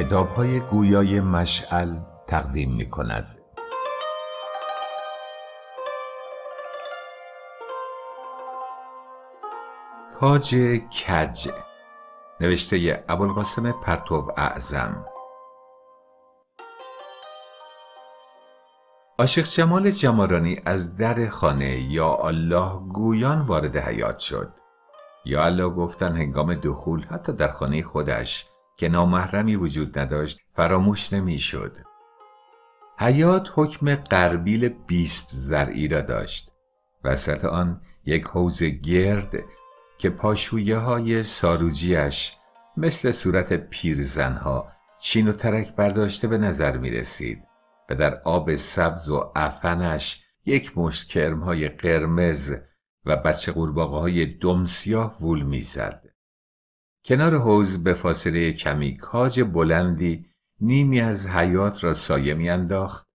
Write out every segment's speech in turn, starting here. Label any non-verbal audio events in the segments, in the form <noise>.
کتاب های گویای مشعل تقدیم می کند. کاج، کج نوشته ابوالقاسم پرتو اعظم عاشق جمال جمارانی از در خانه یا الله گویان وارد حیات شد یا الله گفتن هنگام دخول حتی در خانه خودش که نامحرمی وجود نداشت فراموش نمیشد. حیات حکم قربیل بیست زرعی را داشت وسط آن یک حوز گرد که پاشویه های ساروجیش مثل صورت پیرزنها چین و ترک برداشته به نظر می رسید و در آب سبز و افنش یک مشت کرم های قرمز و بچه قرباقه های دمسیاه وول می زد. کنار حوز به فاصله کمی کاج بلندی نیمی از حیات را سایه میانداخت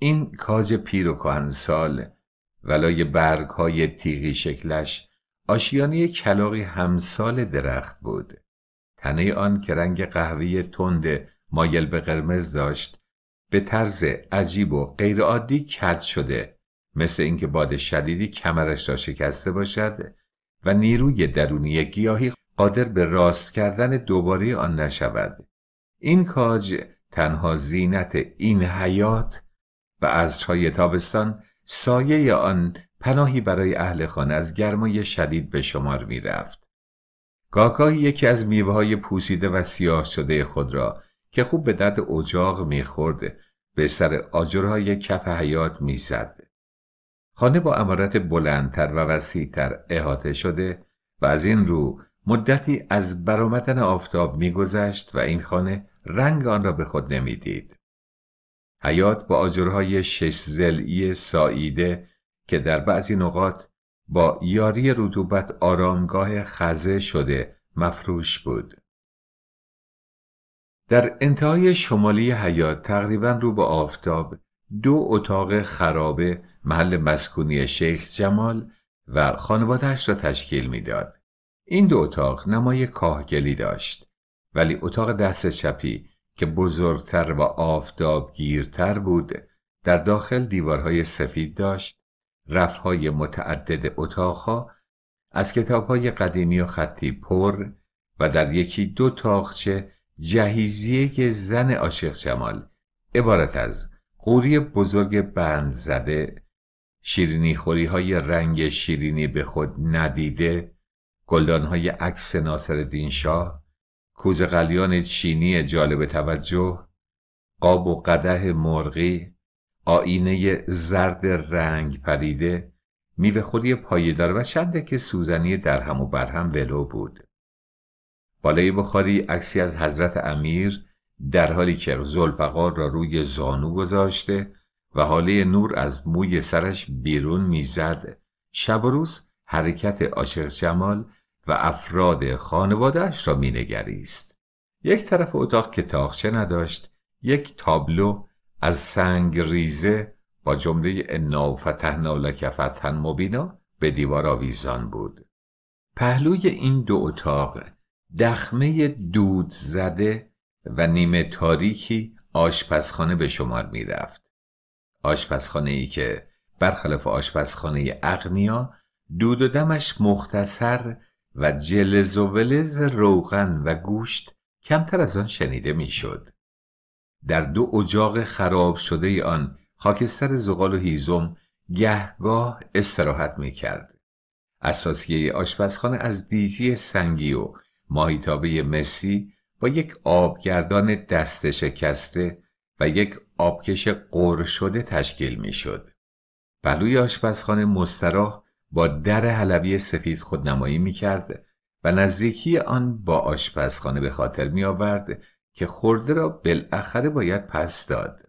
این کاج پیر و کهنسال ولای برگ های تیغی شکلش آشیانی کلاقی همسال درخت بود تنه آن که رنگ قهوه تند مایل به قرمز داشت به طرز عجیب و غیرعادی کج شده مثل اینکه باد شدیدی کمرش را شکسته باشد و نیروی درونی گیاهی قادر به راست کردن دوباره آن نشود این کاج تنها زینت این حیات و از چای تابستان سایه آن پناهی برای اهل خانه از گرمای شدید به شمار می رفت. یکی از میوه های پوسیده و سیاه شده خود را که خوب به درد اجاق خورد به سر آجرهای کف حیات زد خانه با امارت بلندتر و وسیعتر احاطه شده و از این رو مدتی از برآمدن آفتاب میگذشت و این خانه رنگ آن را به خود نمیدید حیات با آجرهای شش زلعی ساییده که در بعضی نقاط با یاری رطوبت آرامگاه خزه شده مفروش بود در انتهای شمالی حیات تقریبا رو به آفتاب دو اتاق خرابه محل مسکونی شیخ جمال و خانوادهش را تشکیل میداد. این دو اتاق نمای کاهگلی داشت ولی اتاق دست چپی که بزرگتر و آفتابگیرتر بود در داخل دیوارهای سفید داشت رفهای متعدد اتاقها از کتابهای قدیمی و خطی پر و در یکی دو تاخچه جهیزیه زن عاشق جمال عبارت از قوری بزرگ بند زده شیرینی خوری های رنگ شیرینی به خود ندیده های عکس ناصر دینشاه، کوز قلیان چینی جالب توجه قاب و قده مرغی آینه زرد رنگ پریده میوه خودی پایدار و چنده که سوزنی درهم و برهم ولو بود بالای بخاری عکسی از حضرت امیر در حالی که زلفقار را روی زانو گذاشته و حاله نور از موی سرش بیرون میزد شب و روز حرکت عاشق جمال و افراد خانوادهش را مینگریست یک طرف اتاق که تاخچه نداشت یک تابلو از سنگ ریزه با جمله انا و فتحنا مبینا به دیوار آویزان بود پهلوی این دو اتاق دخمه دود زده و نیمه تاریکی آشپزخانه به شمار میرفت آشپزخانه ای که برخلاف آشپزخانه اغنیا دود و دمش مختصر و جلز و ولز روغن و گوشت کمتر از آن شنیده میشد. در دو اجاق خراب شده آن خاکستر زغال و هیزم گهگاه استراحت می کرد. اساسیه آشپزخانه از دیجی سنگی و ماهیتابه مسی با یک آبگردان دست شکسته و یک آبکش قر شده تشکیل می شد. بلوی آشپزخانه مستراح با در حلبی سفید خودنمایی می کرد و نزدیکی آن با آشپزخانه به خاطر می آورد که خورده را بالاخره باید پس داد.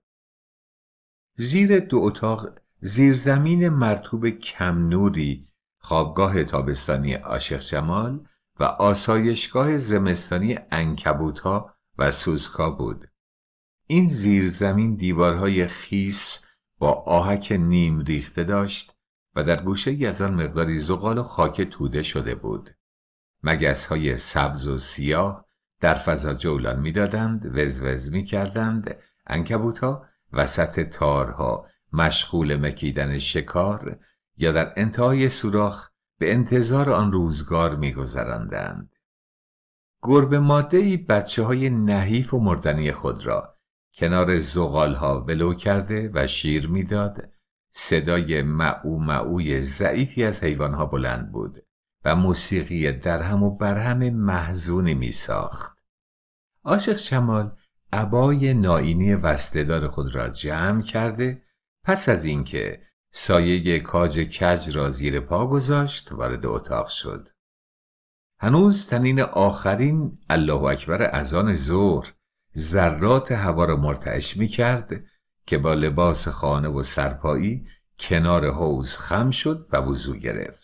زیر دو اتاق زیرزمین مرتوب کم نوری خوابگاه تابستانی عاشق جمال و آسایشگاه زمستانی انکبوت ها و سوزکا بود. این زیرزمین دیوارهای خیس با آهک نیم ریخته داشت و در گوشه ای از آن مقداری زغال و خاک توده شده بود. مگس های سبز و سیاه در فضا جولان میدادند وزوز می کردند انکبوت ها وسط تارها مشغول مکیدن شکار یا در انتهای سوراخ به انتظار آن روزگار میگذراندند. گربه ماده ای بچه های نحیف و مردنی خود را کنار زغال ها ولو کرده و شیر میداد صدای معو معوی ضعیفی از حیوانها بلند بود و موسیقی درهم و برهم محزونی می ساخت. عاشق شمال عبای ناینی وستدار خود را جمع کرده پس از اینکه سایه کاج کج را زیر پا گذاشت وارد اتاق شد. هنوز تنین آخرین الله اکبر ازان زور ظهر ذرات هوا را مرتعش می کرد که با لباس خانه و سرپایی کنار حوز خم شد و وضو گرفت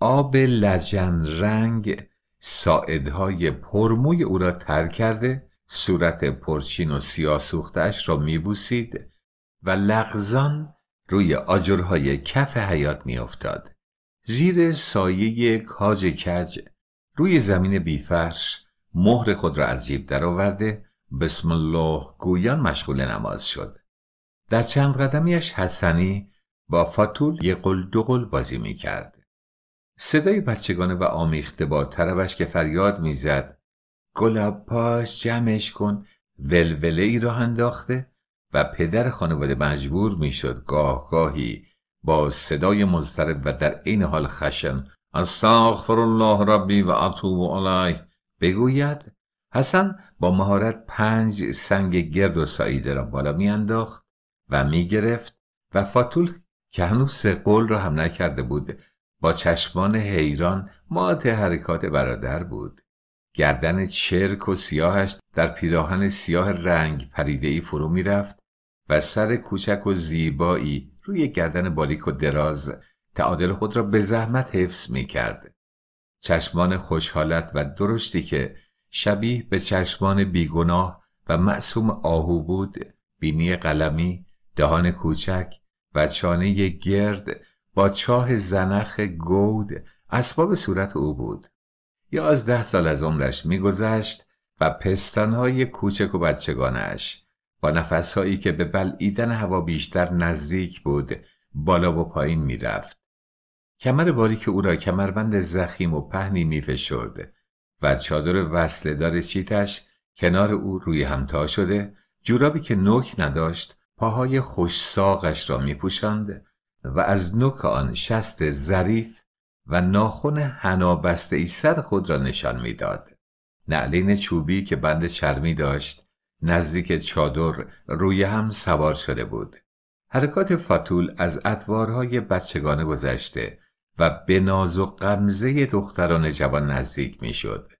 آب لجن رنگ ساعدهای پرموی او را تر کرده صورت پرچین و سیاه را میبوسید و لغزان روی آجرهای کف حیات میافتاد زیر سایه کاج کج روی زمین بیفرش مهر خود را از جیب درآورده بسم الله گویان مشغول نماز شد در چند قدمیش حسنی با فاتول یه قل دو قل بازی می کرد. صدای بچگانه و آمیخته با طربش که فریاد میزد گلاب پاش جمعش کن ولوله ای راه انداخته و پدر خانواده مجبور میشد گاه گاهی با صدای مضطرب و در عین حال خشن استغفر الله ربی و اتوب علیه بگوید حسن با مهارت پنج سنگ گرد و ساییده را بالا میانداخت و میگرفت و فاتول که هنوز سه قول را هم نکرده بود با چشمان حیران مات حرکات برادر بود گردن چرک و سیاهش در پیراهن سیاه رنگ پریده ای فرو میرفت و سر کوچک و زیبایی روی گردن بالیک و دراز تعادل خود را به زحمت حفظ می کرد. چشمان خوشحالت و درشتی که شبیه به چشمان بیگناه و معصوم آهو بود بینی قلمی دهان کوچک و چانه گرد با چاه زنخ گود اسباب صورت او بود ده سال از عمرش میگذشت و پستانهای کوچک و بچگانش با نفسهایی که به بلعیدن هوا بیشتر نزدیک بود بالا و پایین میرفت کمر که او را کمربند زخیم و پهنی میفشرد و چادر وصله دار چیتش کنار او روی همتا شده جورابی که نوک نداشت پاهای خوش ساقش را می و از نوک آن شست ظریف و ناخن هنابسته ای سر خود را نشان میداد. نعلین چوبی که بند چرمی داشت نزدیک چادر روی هم سوار شده بود. حرکات فاتول از ادوارهای بچگانه گذشته و به ناز و قمزه دختران جوان نزدیک میشد.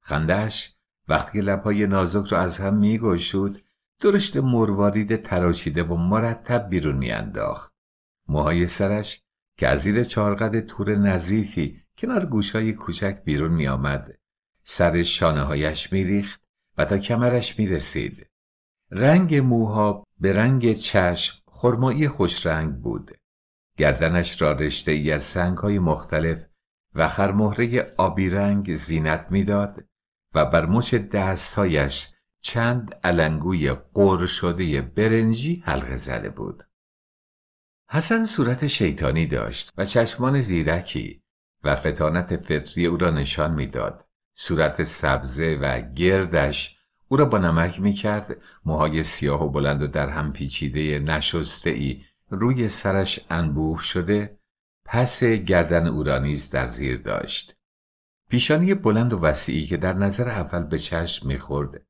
خندش وقتی لبهای نازک را از هم می گوشد درشت مروارید تراشیده و مرتب بیرون میانداخت موهای سرش که از زیر چارقد تور نظیفی کنار گوشهای کوچک بیرون میآمد سر شانه هایش میریخت و تا کمرش میرسید رنگ موها به رنگ چشم خرمایی خوش رنگ بود گردنش را رشته ای از سنگ های مختلف و خرمهره آبی رنگ زینت میداد و بر مچ دستهایش چند علنگوی قر شده برنجی حلقه زده بود. حسن صورت شیطانی داشت و چشمان زیرکی و فتانت فطری او را نشان میداد. صورت سبزه و گردش او را با نمک می کرد موهای سیاه و بلند و در هم پیچیده نشسته ای روی سرش انبوه شده پس گردن او در زیر داشت پیشانی بلند و وسیعی که در نظر اول به چشم میخورد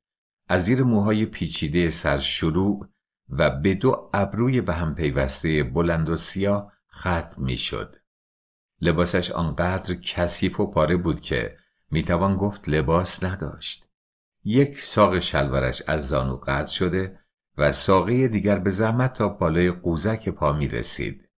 از زیر موهای پیچیده سر شروع و به دو ابروی به هم پیوسته بلند و سیاه ختم میشد لباسش آنقدر کثیف و پاره بود که میتوان گفت لباس نداشت یک ساق شلورش از زانو قطع شده و ساقه دیگر به زحمت تا بالای قوزک پا می رسید.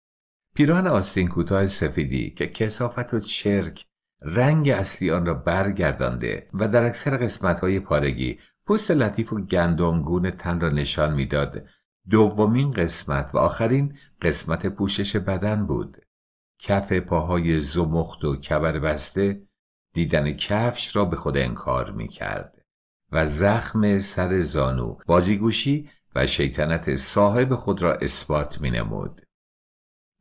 پیران آستین کوتاه سفیدی که کسافت و چرک رنگ اصلی آن را برگردانده و در اکثر های پارگی پوست لطیف و گندمگون تن را نشان میداد دومین قسمت و آخرین قسمت پوشش بدن بود کف پاهای زمخت و کبر بسته دیدن کفش را به خود انکار می کرد و زخم سر زانو بازیگوشی و شیطنت صاحب خود را اثبات می نمود.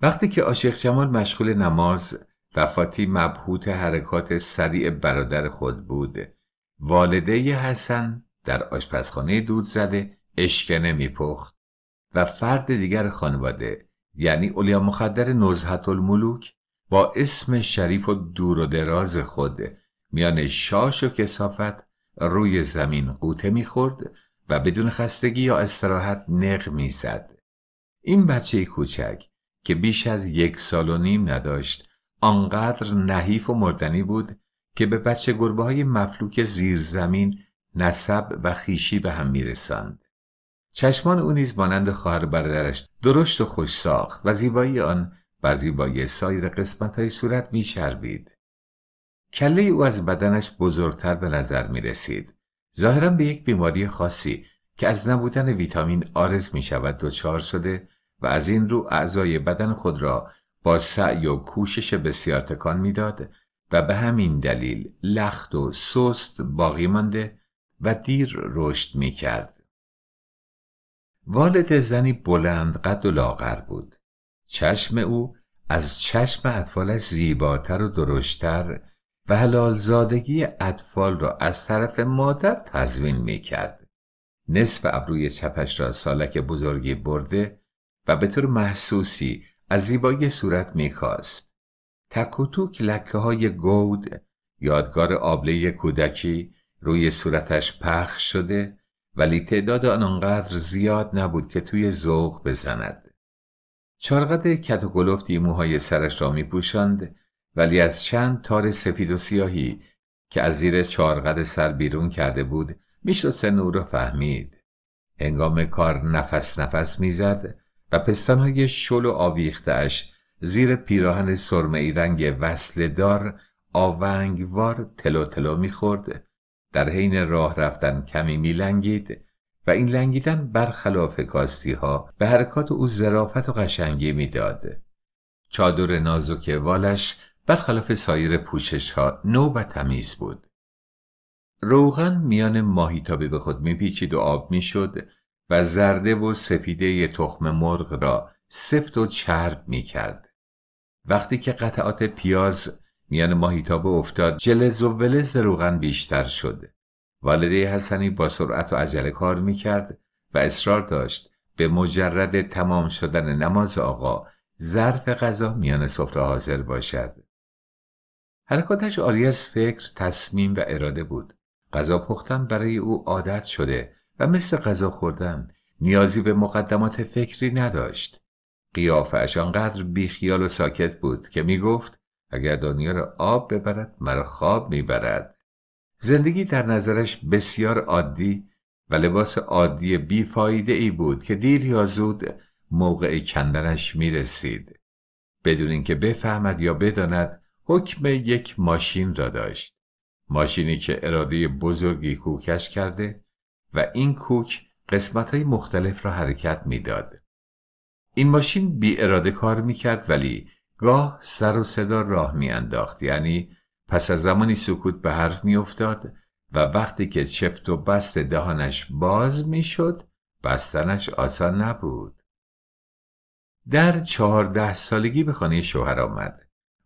وقتی که عاشق جمال مشغول نماز وفاتی فاتی مبهوت حرکات سریع برادر خود بود والده حسن در آشپزخانه دود زده اشکنه میپخت و فرد دیگر خانواده یعنی اولیا مخدر نزهت الملوک با اسم شریف و دور و دراز خود میان شاش و کسافت روی زمین قوطه میخورد و بدون خستگی یا استراحت نق میزد. این بچه کوچک که بیش از یک سال و نیم نداشت آنقدر نحیف و مردنی بود که به بچه گربه های مفلوک زمین نسب و خیشی به هم میرساند. چشمان او نیز مانند خواهر برادرش درشت و خوش ساخت و زیبایی آن بر زیبایی سایر قسمت های صورت میچربید. کله او از بدنش بزرگتر به نظر می رسید. ظاهرا به یک بیماری خاصی که از نبودن ویتامین آرز می شود دچار شده و از این رو اعضای بدن خود را با سعی و کوشش بسیار تکان میداد و به همین دلیل لخت و سست باقی مانده و دیر رشد می کرد. والد زنی بلند قد و لاغر بود. چشم او از چشم اطفالش زیباتر و درشتر و زادگی اطفال را از طرف مادر تزوین می کرد. نصف ابروی چپش را سالک بزرگی برده و به طور محسوسی از زیبایی صورت می خواست تکوتوک لکه های گود یادگار آبله کودکی روی صورتش پخش شده ولی تعداد آن آنقدر زیاد نبود که توی ذوق بزند. چارقد کت و موهای سرش را می پوشند ولی از چند تار سفید و سیاهی که از زیر چارقد سر بیرون کرده بود میشد سن او را فهمید هنگام کار نفس نفس میزد و پستانهای شل و آویختش زیر پیراهن ای رنگ وصل دار آونگوار تلو تلو میخورد در حین راه رفتن کمی میلنگید و این لنگیدن برخلاف کاستی ها به حرکات او ظرافت و قشنگی میداد چادر نازک والش برخلاف سایر پوشش ها نو و تمیز بود. روغن میان ماهیتابه به خود میپیچید و آب میشد و زرده و سفیده ی تخم مرغ را سفت و چرب میکرد. وقتی که قطعات پیاز میان ماهیتابه افتاد جلز و ولز روغن بیشتر شد. والده حسنی با سرعت و عجله کار میکرد و اصرار داشت به مجرد تمام شدن نماز آقا ظرف غذا میان سفره حاضر باشد. حرکاتش آریز فکر، تصمیم و اراده بود. غذا پختن برای او عادت شده و مثل غذا خوردن نیازی به مقدمات فکری نداشت. قیافش آنقدر بیخیال و ساکت بود که می گفت اگر دنیا را آب ببرد مرا خواب می برد. زندگی در نظرش بسیار عادی و لباس عادی بیفایده ای بود که دیر یا زود موقع کندنش می رسید. بدون اینکه بفهمد یا بداند حکم یک ماشین را داشت ماشینی که اراده بزرگی کوکش کرده و این کوک قسمت های مختلف را حرکت میداد. این ماشین بی اراده کار می کرد ولی گاه سر و صدا راه می انداخت. یعنی پس از زمانی سکوت به حرف می افتاد و وقتی که چفت و بست دهانش باز می شد بستنش آسان نبود. در چهارده سالگی به خانه شوهر آمد.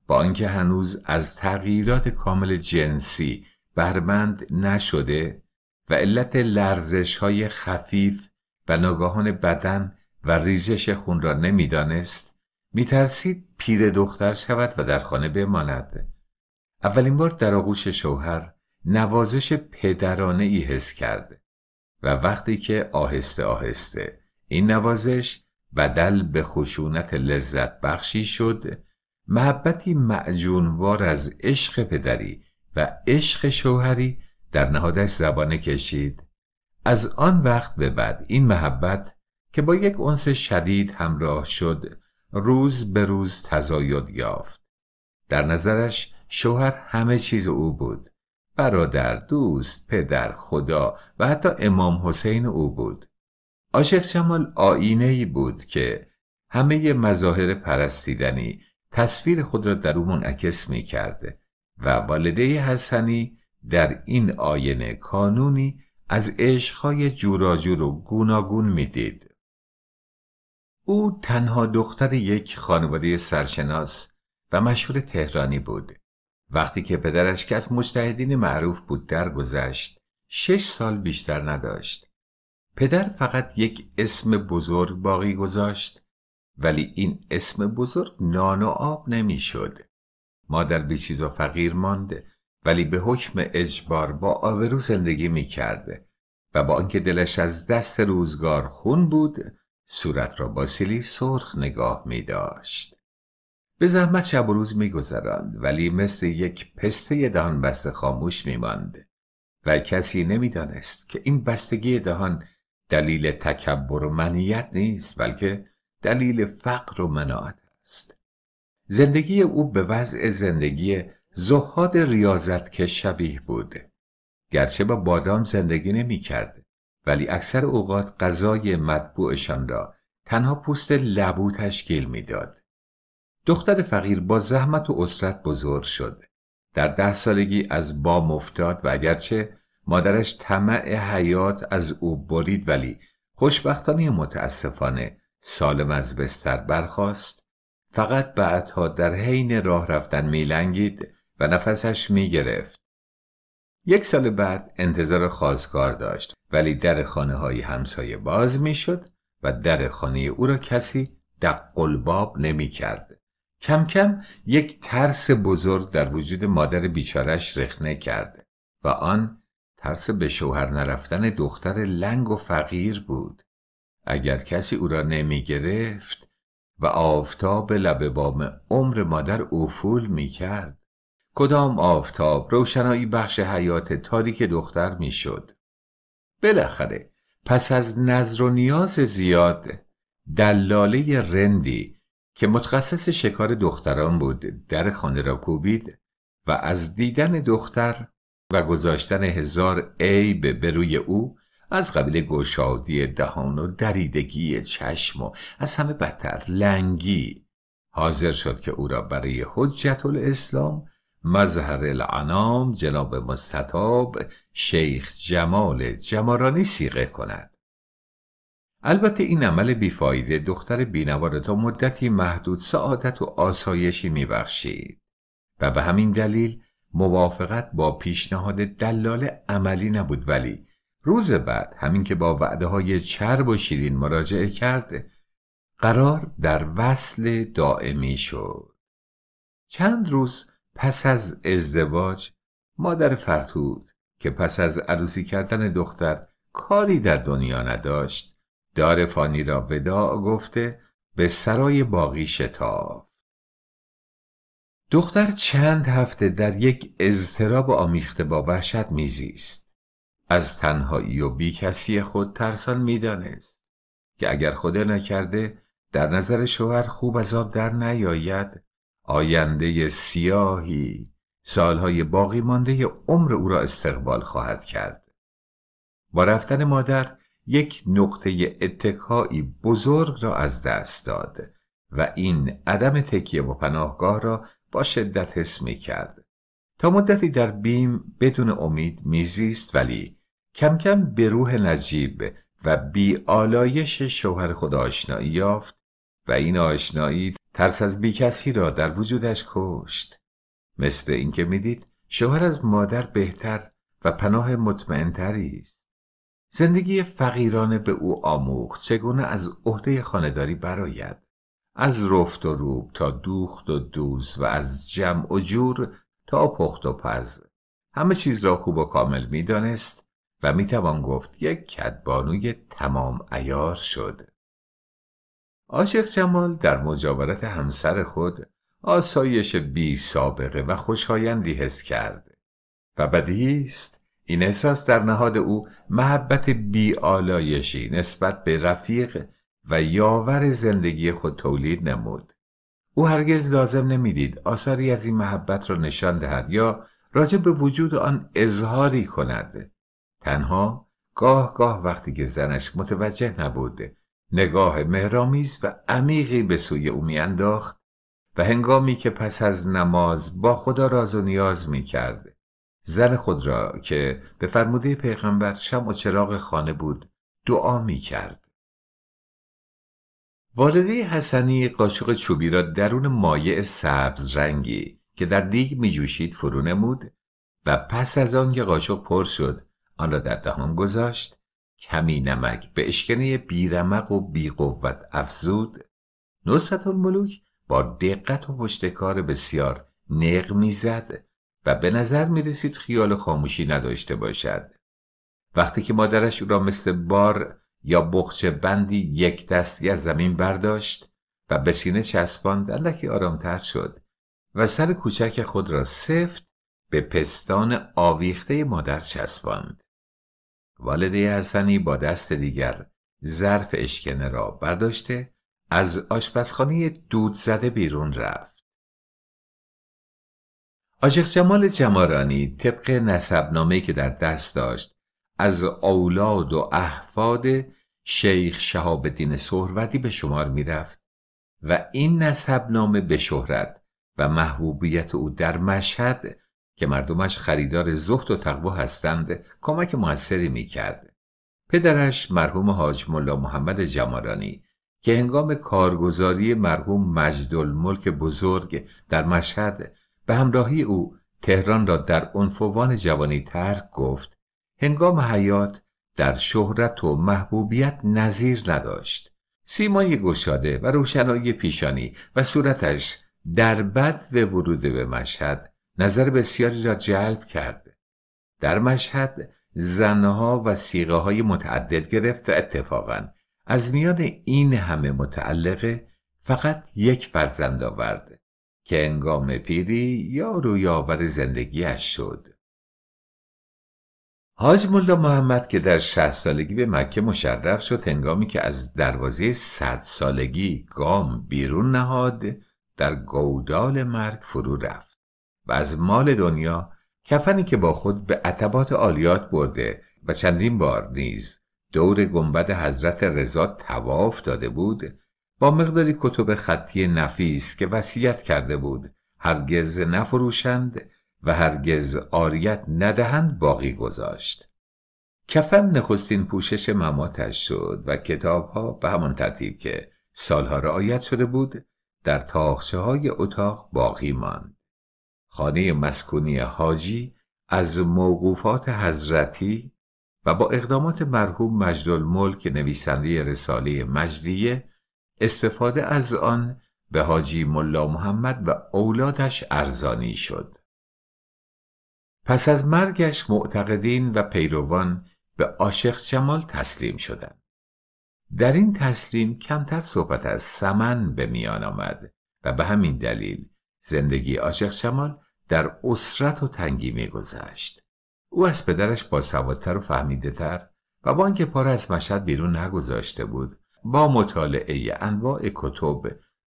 با اینکه هنوز از تغییرات کامل جنسی برمند نشده و علت لرزش های خفیف و نگاهان بدن و ریزش خون را نمیدانست میترسید پیر دختر شود و در خانه بماند اولین بار در آغوش شوهر نوازش پدرانه ای حس کرد و وقتی که آهسته آهسته این نوازش بدل به خشونت لذت بخشی شد محبتی معجونوار از عشق پدری و عشق شوهری در نهادش زبانه کشید از آن وقت به بعد این محبت که با یک انس شدید همراه شد روز به روز تزاید یافت در نظرش شوهر همه چیز او بود برادر دوست پدر خدا و حتی امام حسین او بود عاشق جمال آینه ای بود که همه مظاهر پرستیدنی تصویر خود را در اون منعکس می کرده و والده حسنی در این آینه کانونی از عشقهای جوراجور و گوناگون میدید. او تنها دختر یک خانواده سرشناس و مشهور تهرانی بود. وقتی که پدرش که از مجتهدین معروف بود درگذشت، شش سال بیشتر نداشت. پدر فقط یک اسم بزرگ باقی گذاشت ولی این اسم بزرگ نان و آب نمیشد. مادر به چیز و فقیر مانده ولی به حکم اجبار با آبرو زندگی می و با آنکه دلش از دست روزگار خون بود صورت را با سیلی سرخ نگاه می داشت. به زحمت شب و روز می گذراند ولی مثل یک پسته دهان بسته خاموش می ماند و کسی نمیدانست که این بستگی دهان دلیل تکبر و منیت نیست بلکه دلیل فقر و مناعت است زندگی او به وضع زندگی زهاد ریاضت که شبیه بود گرچه با بادام زندگی نمی کرد ولی اکثر اوقات غذای مطبوعشان را تنها پوست لبو تشکیل میداد. دختر فقیر با زحمت و اسرت بزرگ شد. در ده سالگی از با مفتاد و اگرچه مادرش طمع حیات از او برید ولی خوشبختانه متاسفانه سالم از بستر برخاست فقط بعدها در حین راه رفتن میلنگید و نفسش میگرفت یک سال بعد انتظار خواستگار داشت ولی در خانه های همسایه باز میشد و در خانه او را کسی قلباب نمی کرد. کم کم یک ترس بزرگ در وجود مادر بیچارش رخنه کرد و آن ترس به شوهر نرفتن دختر لنگ و فقیر بود. اگر کسی او را نمی گرفت و آفتاب لب بام عمر مادر افول می کرد کدام آفتاب روشنایی بخش حیات تاریک دختر می شد بالاخره پس از نظر و نیاز زیاد دلاله رندی که متخصص شکار دختران بود در خانه را کوبید و از دیدن دختر و گذاشتن هزار عیب به روی او از قبیل گشادی دهان و دریدگی چشم و از همه بدتر لنگی حاضر شد که او را برای حجت الاسلام مظهر العنام جناب مستطاب شیخ جمال جمارانی سیغه کند البته این عمل بیفایده دختر بینوار تا مدتی محدود سعادت و آسایشی میبخشید و به همین دلیل موافقت با پیشنهاد دلال عملی نبود ولی روز بعد همین که با وعده های چرب و شیرین مراجعه کرد قرار در وصل دائمی شد چند روز پس از ازدواج مادر فرتود که پس از عروسی کردن دختر کاری در دنیا نداشت دار فانی را وداع گفته به سرای باقی شتاف دختر چند هفته در یک اضطراب آمیخته با وحشت میزیست از تنهایی و کسی خود ترسان میدانست که اگر خدا نکرده در نظر شوهر خوب از آب در نیاید آینده سیاهی سالهای باقی مانده عمر او را استقبال خواهد کرد با رفتن مادر یک نقطه اتکایی بزرگ را از دست داد و این عدم تکیه و پناهگاه را با شدت حس می کرد تا مدتی در بیم بدون امید میزیست ولی کم کم به روح نجیب و بی آلایش شوهر خود آشنایی یافت و این آشنایی ترس از بی کسی را در وجودش کشت مثل اینکه میدید شوهر از مادر بهتر و پناه مطمئنتری است زندگی فقیرانه به او آموخت چگونه از عهده خانداری براید. از رفت و روب تا دوخت و دوز و از جمع و جور تا پخت و پز همه چیز را خوب و کامل میدانست و می توان گفت یک کدبانوی تمام ایار شد. عاشق جمال در مجاورت همسر خود آسایش بی سابقه و خوشایندی حس کرد و بدیهی است این احساس در نهاد او محبت بی آلایشی نسبت به رفیق و یاور زندگی خود تولید نمود او هرگز لازم نمیدید آثاری از این محبت را نشان دهد یا راجب به وجود آن اظهاری کند تنها گاه گاه وقتی که زنش متوجه نبود نگاه مهرامیز و عمیقی به سوی او میانداخت و هنگامی که پس از نماز با خدا راز و نیاز می کرد زن خود را که به فرموده پیغمبر شم و چراغ خانه بود دعا می کرد والده حسنی قاشق چوبی را درون مایع سبز رنگی که در دیگ می جوشید فرو نمود و پس از آن که قاشق پر شد آن را در دهان گذاشت کمی نمک به اشکنه بیرمق و بیقوت افزود نصرت الملوک با دقت و پشتکار بسیار نق میزد و به نظر می رسید خیال خاموشی نداشته باشد وقتی که مادرش او را مثل بار یا بخچه بندی یک دستی از زمین برداشت و به سینه چسباند اندکی آرامتر شد و سر کوچک خود را سفت به پستان آویخته مادر چسباند والده حسنی با دست دیگر ظرف اشکنه را برداشته از آشپزخانه دود زده بیرون رفت. آجخ جمال جمارانی طبق نسبنامه که در دست داشت از اولاد و احفاد شیخ شهاب دین سهرودی به شمار میرفت و این نسبنامه به شهرت و محبوبیت او در مشهد که مردمش خریدار زهد و تقوا هستند کمک موثری میکرد. پدرش مرحوم حاج ملا محمد جمالانی که هنگام کارگزاری مرحوم مجدالملک بزرگ در مشهد به همراهی او تهران را در عنفوان جوانی ترک گفت هنگام حیات در شهرت و محبوبیت نظیر نداشت سیمای گشاده و روشنایی پیشانی و صورتش در بد ورود به مشهد نظر بسیاری را جلب کرده در مشهد زنها و سیغه های متعدد گرفت و اتفاقا از میان این همه متعلقه فقط یک فرزند آورد که انگام پیری یا روی زندگی زندگیش شد حاج ملا محمد که در شهست سالگی به مکه مشرف شد هنگامی که از دروازه صد سالگی گام بیرون نهاد در گودال مرگ فرو رفت و از مال دنیا کفنی که با خود به عتبات عالیات برده و چندین بار نیز دور گنبد حضرت رضا تواف داده بود با مقداری کتب خطی نفیس که وصیت کرده بود هرگز نفروشند و هرگز آریت ندهند باقی گذاشت کفن نخستین پوشش مماتش شد و کتابها به همان ترتیب که سالها رعایت شده بود در تاخشه های اتاق باقی ماند خانه مسکونی حاجی از موقوفات حضرتی و با اقدامات مرحوم الملک نویسنده رساله مجدیه استفاده از آن به حاجی ملا محمد و اولادش ارزانی شد پس از مرگش معتقدین و پیروان به عاشق جمال تسلیم شدند در این تسلیم کمتر صحبت از سمن به میان آمد و به همین دلیل زندگی عاشق شمال در اسرت و تنگی میگذشت او از پدرش سوادتر و فهمیده تر و با آنکه پاره از مشهد بیرون نگذاشته بود با مطالعه انواع کتب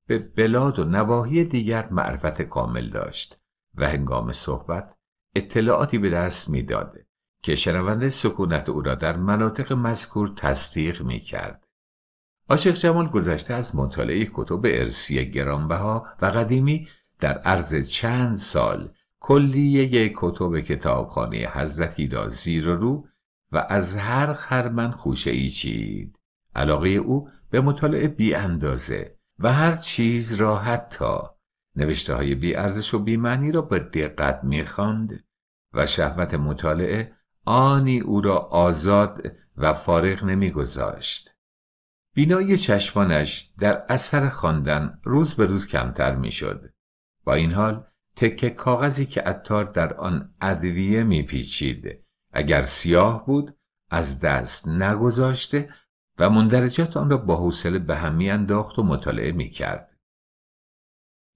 به بلاد و نواحی دیگر معرفت کامل داشت و هنگام صحبت اطلاعاتی به دست میداد که شنونده سکونت او را در مناطق مذکور تصدیق می کرد. عاشق جمال گذشته از مطالعه کتب ارسی گرانبها و قدیمی در عرض چند سال کلیه کتب کتابخانه حضرت را زیر رو و از هر خرمن خوشه ای چید علاقه او به مطالعه بی اندازه و هر چیز را حتی نوشته های بی ارزش و بی معنی را با دقت میخواند و شهوت مطالعه آنی او را آزاد و فارغ نمیگذاشت. بینایی چشمانش در اثر خواندن روز به روز کمتر میشد. با این حال تکه کاغذی که اتار در آن ادویه میپیچید اگر سیاه بود از دست نگذاشته و مندرجات آن را با حوصله به هم میانداخت و مطالعه میکرد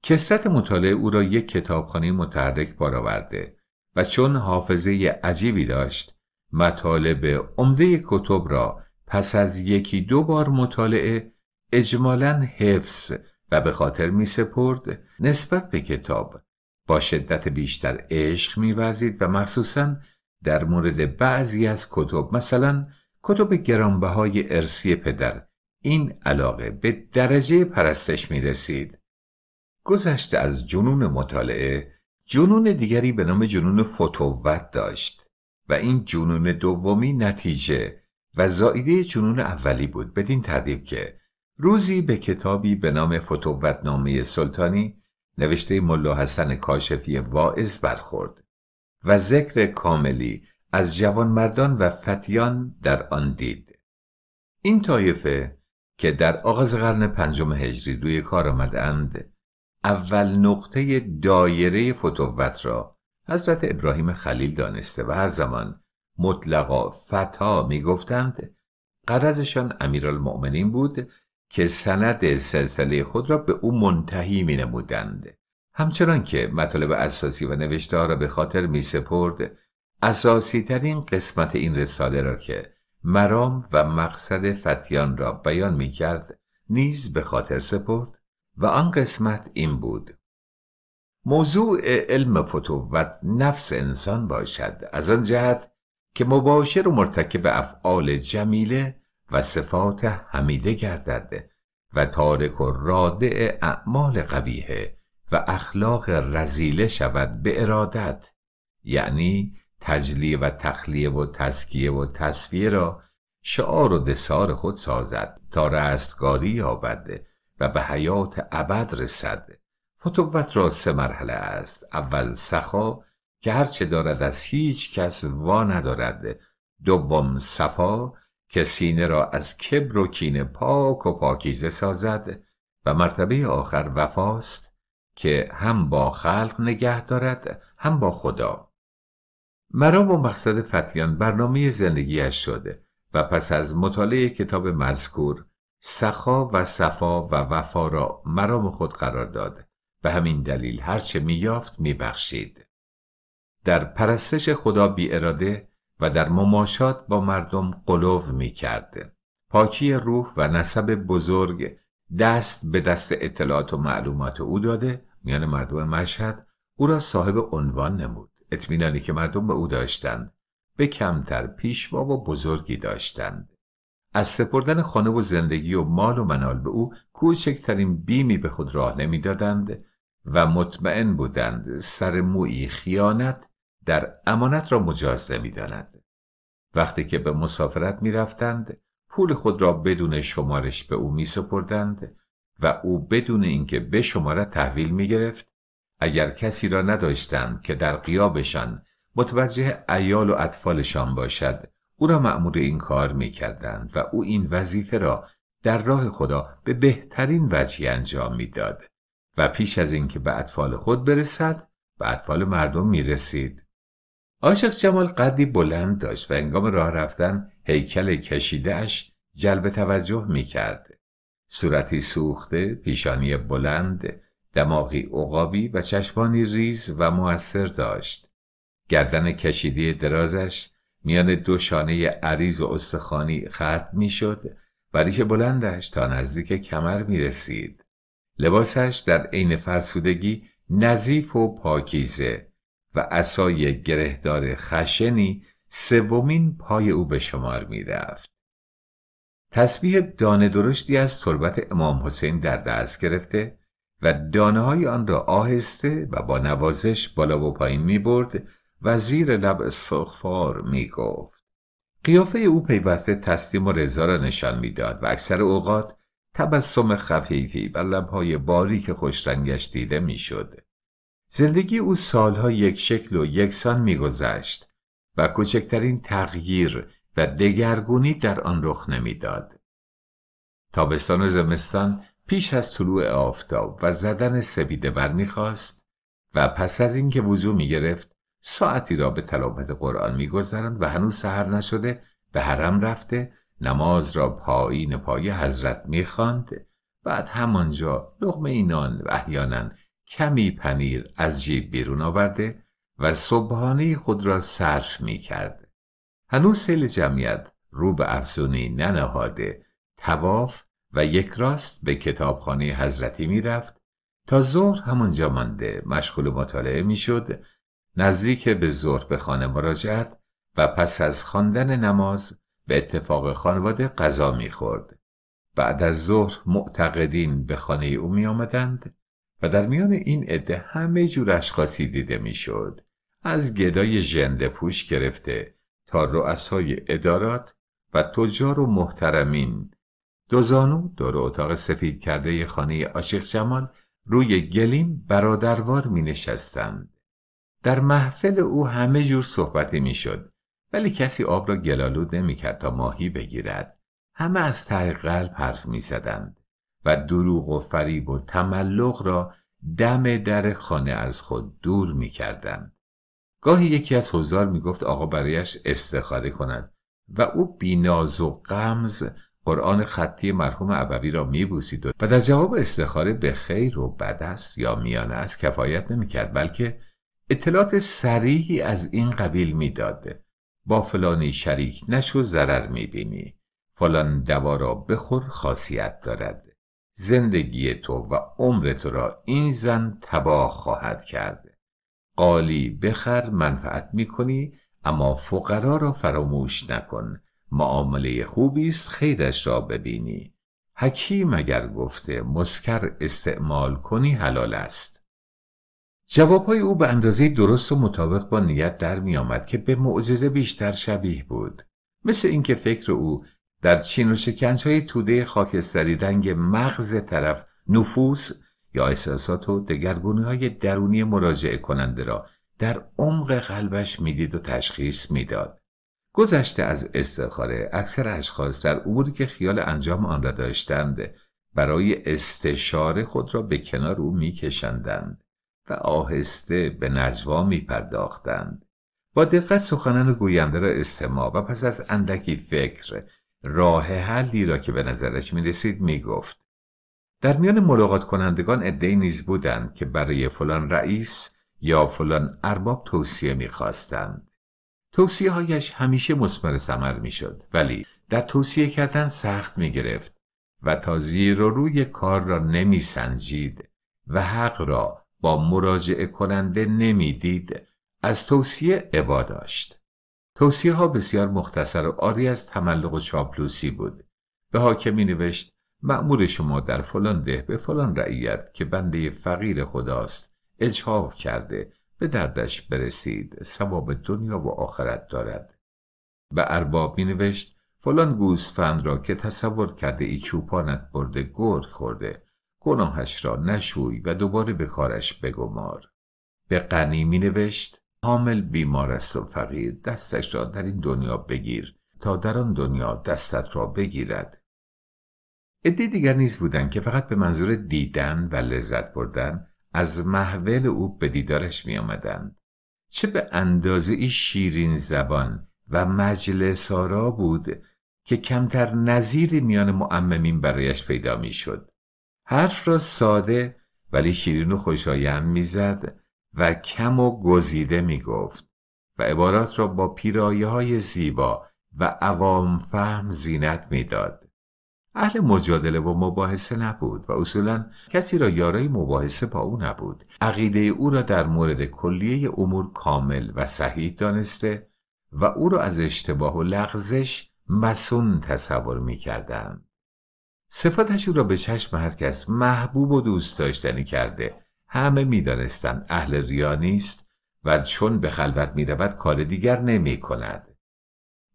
کسرت مطالعه او را یک کتابخانه متحرک بارآورده و چون حافظه عجیبی داشت مطالب عمده کتب را پس از یکی دو بار مطالعه اجمالا حفظ و به خاطر می سپرد نسبت به کتاب با شدت بیشتر عشق می و مخصوصا در مورد بعضی از کتب مثلا کتب گرانبهای ارسی پدر این علاقه به درجه پرستش می رسید گذشته از جنون مطالعه جنون دیگری به نام جنون فوتووت داشت و این جنون دومی نتیجه و زائیده جنون اولی بود بدین ترتیب که روزی به کتابی به نام فتوتنامه سلطانی نوشته ملا حسن کاشفی واعظ برخورد و ذکر کاملی از جوانمردان و فتیان در آن دید این طایفه که در آغاز قرن پنجم هجری روی کار آمدند اول نقطه دایره فتوت را حضرت ابراهیم خلیل دانسته و هر زمان مطلقا فتا می گفتند قرضشان امیرالمؤمنین بود که سند سلسله خود را به او منتهی می نمودند. همچنان که مطالب اساسی و نوشته را به خاطر می سپرد اساسی ترین قسمت این رساله را که مرام و مقصد فتیان را بیان می کرد نیز به خاطر سپرد و آن قسمت این بود موضوع علم فتوت نفس انسان باشد از آن جهت که مباشر و مرتکب افعال جمیله و صفات حمیده گردد و تارک و رادع اعمال قبیه و اخلاق رزیله شود به ارادت یعنی تجلی و تخلیه و تسکیه و تصفیه را شعار و دسار خود سازد تا رستگاری یابد و به حیات ابد رسد فتوت را سه مرحله است اول سخا که هرچه دارد از هیچ کس وا ندارد دوم صفا که سینه را از کبر و کین پاک و پاکیزه سازد و مرتبه آخر وفاست که هم با خلق نگه دارد هم با خدا مرام و مقصد فتیان برنامه زندگیش شده و پس از مطالعه کتاب مذکور سخا و صفا و وفا را مرام خود قرار داد و همین دلیل هرچه میافت میبخشید در پرستش خدا بی اراده و در مماشات با مردم قلوف می کرده. پاکی روح و نسب بزرگ دست به دست اطلاعات و معلومات او داده میان مردم مشهد او را صاحب عنوان نمود اطمینانی که مردم به او داشتند به کمتر پیشوا و بزرگی داشتند از سپردن خانه و زندگی و مال و منال به او کوچکترین بیمی به خود راه نمیدادند و مطمئن بودند سر موی خیانت در امانت را مجاز داند وقتی که به مسافرت رفتند پول خود را بدون شمارش به او می سپردند و او بدون اینکه به شماره تحویل می گرفت اگر کسی را نداشتند که در قیابشان متوجه ایال و اطفالشان باشد او را مأمور این کار می کردند و او این وظیفه را در راه خدا به بهترین وجه انجام داد و پیش از اینکه به اطفال خود برسد به اطفال مردم می رسید عاشق جمال قدی بلند داشت و انگام راه رفتن هیکل کشیده اش جلب توجه می کرد. صورتی سوخته، پیشانی بلند، دماغی عقابی و چشمانی ریز و موثر داشت. گردن کشیده درازش میان دو شانه عریض و استخوانی ختم میشد و ریش بلندش تا نزدیک کمر می رسید. لباسش در عین فرسودگی نظیف و پاکیزه و اسای گرهدار خشنی سومین پای او به شمار می رفت. تسبیح دانه درشتی از طلبت امام حسین در دست گرفته و دانه آن را آهسته و با نوازش بالا و پایین می برد و زیر لب سخفار می گفت. قیافه او پیوسته تسلیم و رضا را نشان میداد و اکثر اوقات تبسم خفیفی و لبهای باریک خوشرنگش دیده میشد. زندگی او سالها یک شکل و یکسان میگذشت و کوچکترین تغییر و دگرگونی در آن رخ نمیداد. تابستان و زمستان پیش از طلوع آفتاب و زدن سپیده بر و پس از اینکه وضوع میگرفت ساعتی را به تلاوت قرآن میگذرند و هنوز سحر نشده به حرم رفته نماز را پایین پای حضرت میخواند بعد همانجا لغمه اینان و احیانا کمی پنیر از جیب بیرون آورده و صبحانه خود را صرف می هنوز سیل جمعیت رو به افزونی ننهاده تواف و یک راست به کتابخانه حضرتی می رفت تا ظهر همونجا مانده مشغول مطالعه می شد نزدیک به ظهر به خانه مراجعت و پس از خواندن نماز به اتفاق خانواده غذا می خورد. بعد از ظهر معتقدین به خانه او می آمدند و در میان این عده همه جور اشخاصی دیده میشد از گدای ژنده پوش گرفته تا رؤسای ادارات و تجار و محترمین دو زانو دور اتاق سفید کرده خانه عاشق جمال روی گلیم برادروار می نشستند. در محفل او همه جور صحبتی می شد ولی کسی آب را گلالود نمی کرد تا ماهی بگیرد. همه از ته قلب حرف می و دروغ و فریب و تملق را دم در خانه از خود دور می کردن گاهی یکی از حضار می گفت آقا برایش استخاره کند و او بیناز و غمز قرآن خطی مرحوم ابوی را میبوسید و در جواب استخاره به خیر و بدست یا میانه از کفایت نمیکرد بلکه اطلاعات سریعی از این قبیل میداد با فلانی شریک نشو ضرر بینی فلان دوا را بخور خاصیت دارد زندگی تو و عمر تو را این زن تباه خواهد کرد قالی بخر منفعت میکنی اما فقرا را فراموش نکن معامله خوبی است خیرش را ببینی حکیم اگر گفته مسکر استعمال کنی حلال است جوابهای او به اندازه درست و مطابق با نیت در می آمد که به معجزه بیشتر شبیه بود مثل اینکه فکر او در چین و شکنج های توده خاکستری رنگ مغز طرف نفوس یا احساسات و دگرگونی های درونی مراجعه کننده را در عمق قلبش میدید و تشخیص میداد. گذشته از استخاره اکثر اشخاص در اموری که خیال انجام آن را داشتند برای استشاره خود را به کنار او میکشندند و آهسته به نجوا میپرداختند با دقت سخنان گوینده را استماع و پس از اندکی فکر راه حلی را که به نظرش می رسید می گفت. در میان ملاقات کنندگان ادهی نیز بودند که برای فلان رئیس یا فلان ارباب توصیه میخواستند. توصیه هایش همیشه مسمر سمر میشد ولی در توصیه کردن سخت میگرفت و تا زیر و روی کار را سنجید و حق را با مراجعه کننده نمیدید از توصیه عبا داشت توصیه ها بسیار مختصر و آری از تملق و چاپلوسی بود به حاکمی نوشت مأمور شما در فلان ده به فلان رعیت که بنده فقیر خداست اجهاب کرده به دردش برسید سواب دنیا و آخرت دارد به ارباب می نوشت فلان گوسفند را که تصور کرده ای چوپانت برده گرد خورده گناهش را نشوی و دوباره به کارش بگمار به غنی می نوشت حامل بیمار است و فقیر دستش را در این دنیا بگیر تا در آن دنیا دستت را بگیرد عده دیگر نیز بودند که فقط به منظور دیدن و لذت بردن از محول او به دیدارش می چه به اندازه ای شیرین زبان و مجلس بود که کمتر نظیری میان معممین برایش پیدا می شد. حرف را ساده ولی شیرین و خوشایند میزد و کم و گزیده می گفت و عبارات را با پیرایه های زیبا و عوام فهم زینت میداد. اهل مجادله و مباحثه نبود و اصولا کسی را یارای مباحثه با او نبود عقیده او را در مورد کلیه امور کامل و صحیح دانسته و او را از اشتباه و لغزش مسون تصور می کردن. صفتش او را به چشم هر کس محبوب و دوست داشتنی کرده همه میدانستند اهل ریا نیست و چون به خلوت می رود کار دیگر نمی کند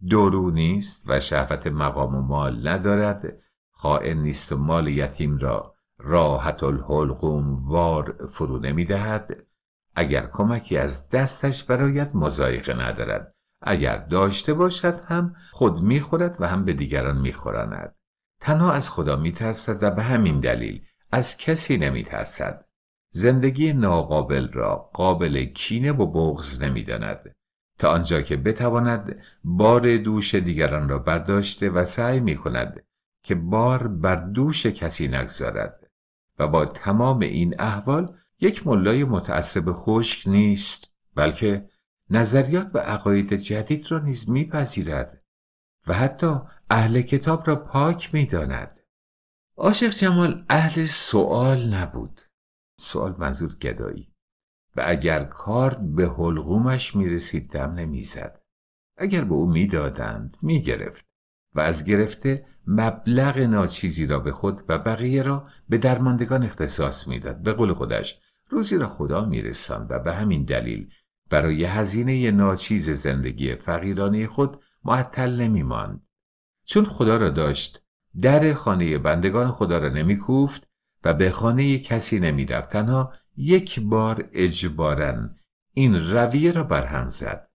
دورو نیست و شهوت مقام و مال ندارد خائن نیست و مال یتیم را راحت الحلقوم وار فرو نمی دهد اگر کمکی از دستش برایت مزایقه ندارد اگر داشته باشد هم خود میخورد و هم به دیگران میخوراند تنها از خدا ترسد و به همین دلیل از کسی ترسد. زندگی ناقابل را قابل کینه و بغز نمیداند تا آنجا که بتواند بار دوش دیگران را برداشته و سعی می کند که بار بر دوش کسی نگذارد و با تمام این احوال یک ملای متعصب خشک نیست بلکه نظریات و عقاید جدید را نیز میپذیرد و حتی اهل کتاب را پاک میداند عاشق جمال اهل سوال نبود سوال منظور گدایی و اگر کارد به حلقومش رسید دم نمیزد اگر به او میدادند میگرفت و از گرفته مبلغ ناچیزی را به خود و بقیه را به درماندگان اختصاص میداد به قول خودش روزی را خدا میرساند و به همین دلیل برای هزینه ناچیز زندگی فقیرانه خود معطل نمیماند چون خدا را داشت در خانه بندگان خدا را نمیکوفت و به خانه کسی رفت تنها یک بار اجبارا این رویه را برهم زد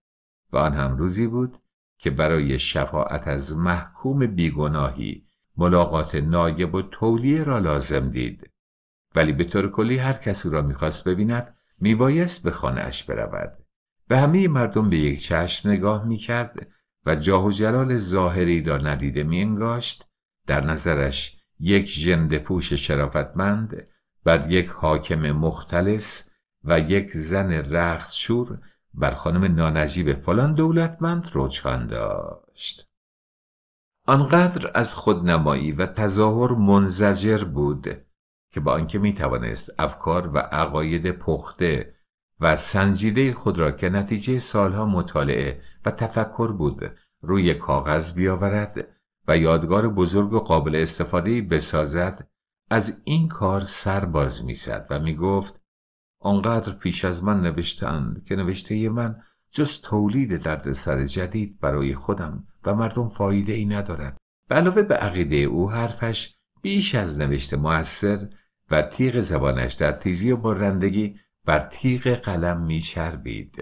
و آن هم روزی بود که برای شفاعت از محکوم بیگناهی ملاقات نایب و تولیه را لازم دید ولی به طور کلی هر کسی را میخواست ببیند میبایست به خانهاش برود و همه مردم به یک چشم نگاه میکرد و جاه و جلال ظاهری را ندیده میانگاشت در نظرش یک ژنده پوش شرافتمند و یک حاکم مختلس و یک زن رختشور بر خانم نانجیب فلان دولتمند روچان داشت آنقدر از خودنمایی و تظاهر منزجر بود که با آنکه می توانست افکار و عقاید پخته و سنجیده خود را که نتیجه سالها مطالعه و تفکر بود روی کاغذ بیاورد و یادگار بزرگ و قابل استفاده بسازد از این کار سر باز میزد و میگفت آنقدر پیش از من نوشتند که نوشته من جز تولید دردسر جدید برای خودم و مردم فایده ای ندارد علاوه به عقیده او حرفش بیش از نوشته موثر و تیغ زبانش در تیزی و برندگی بر تیغ قلم میچربید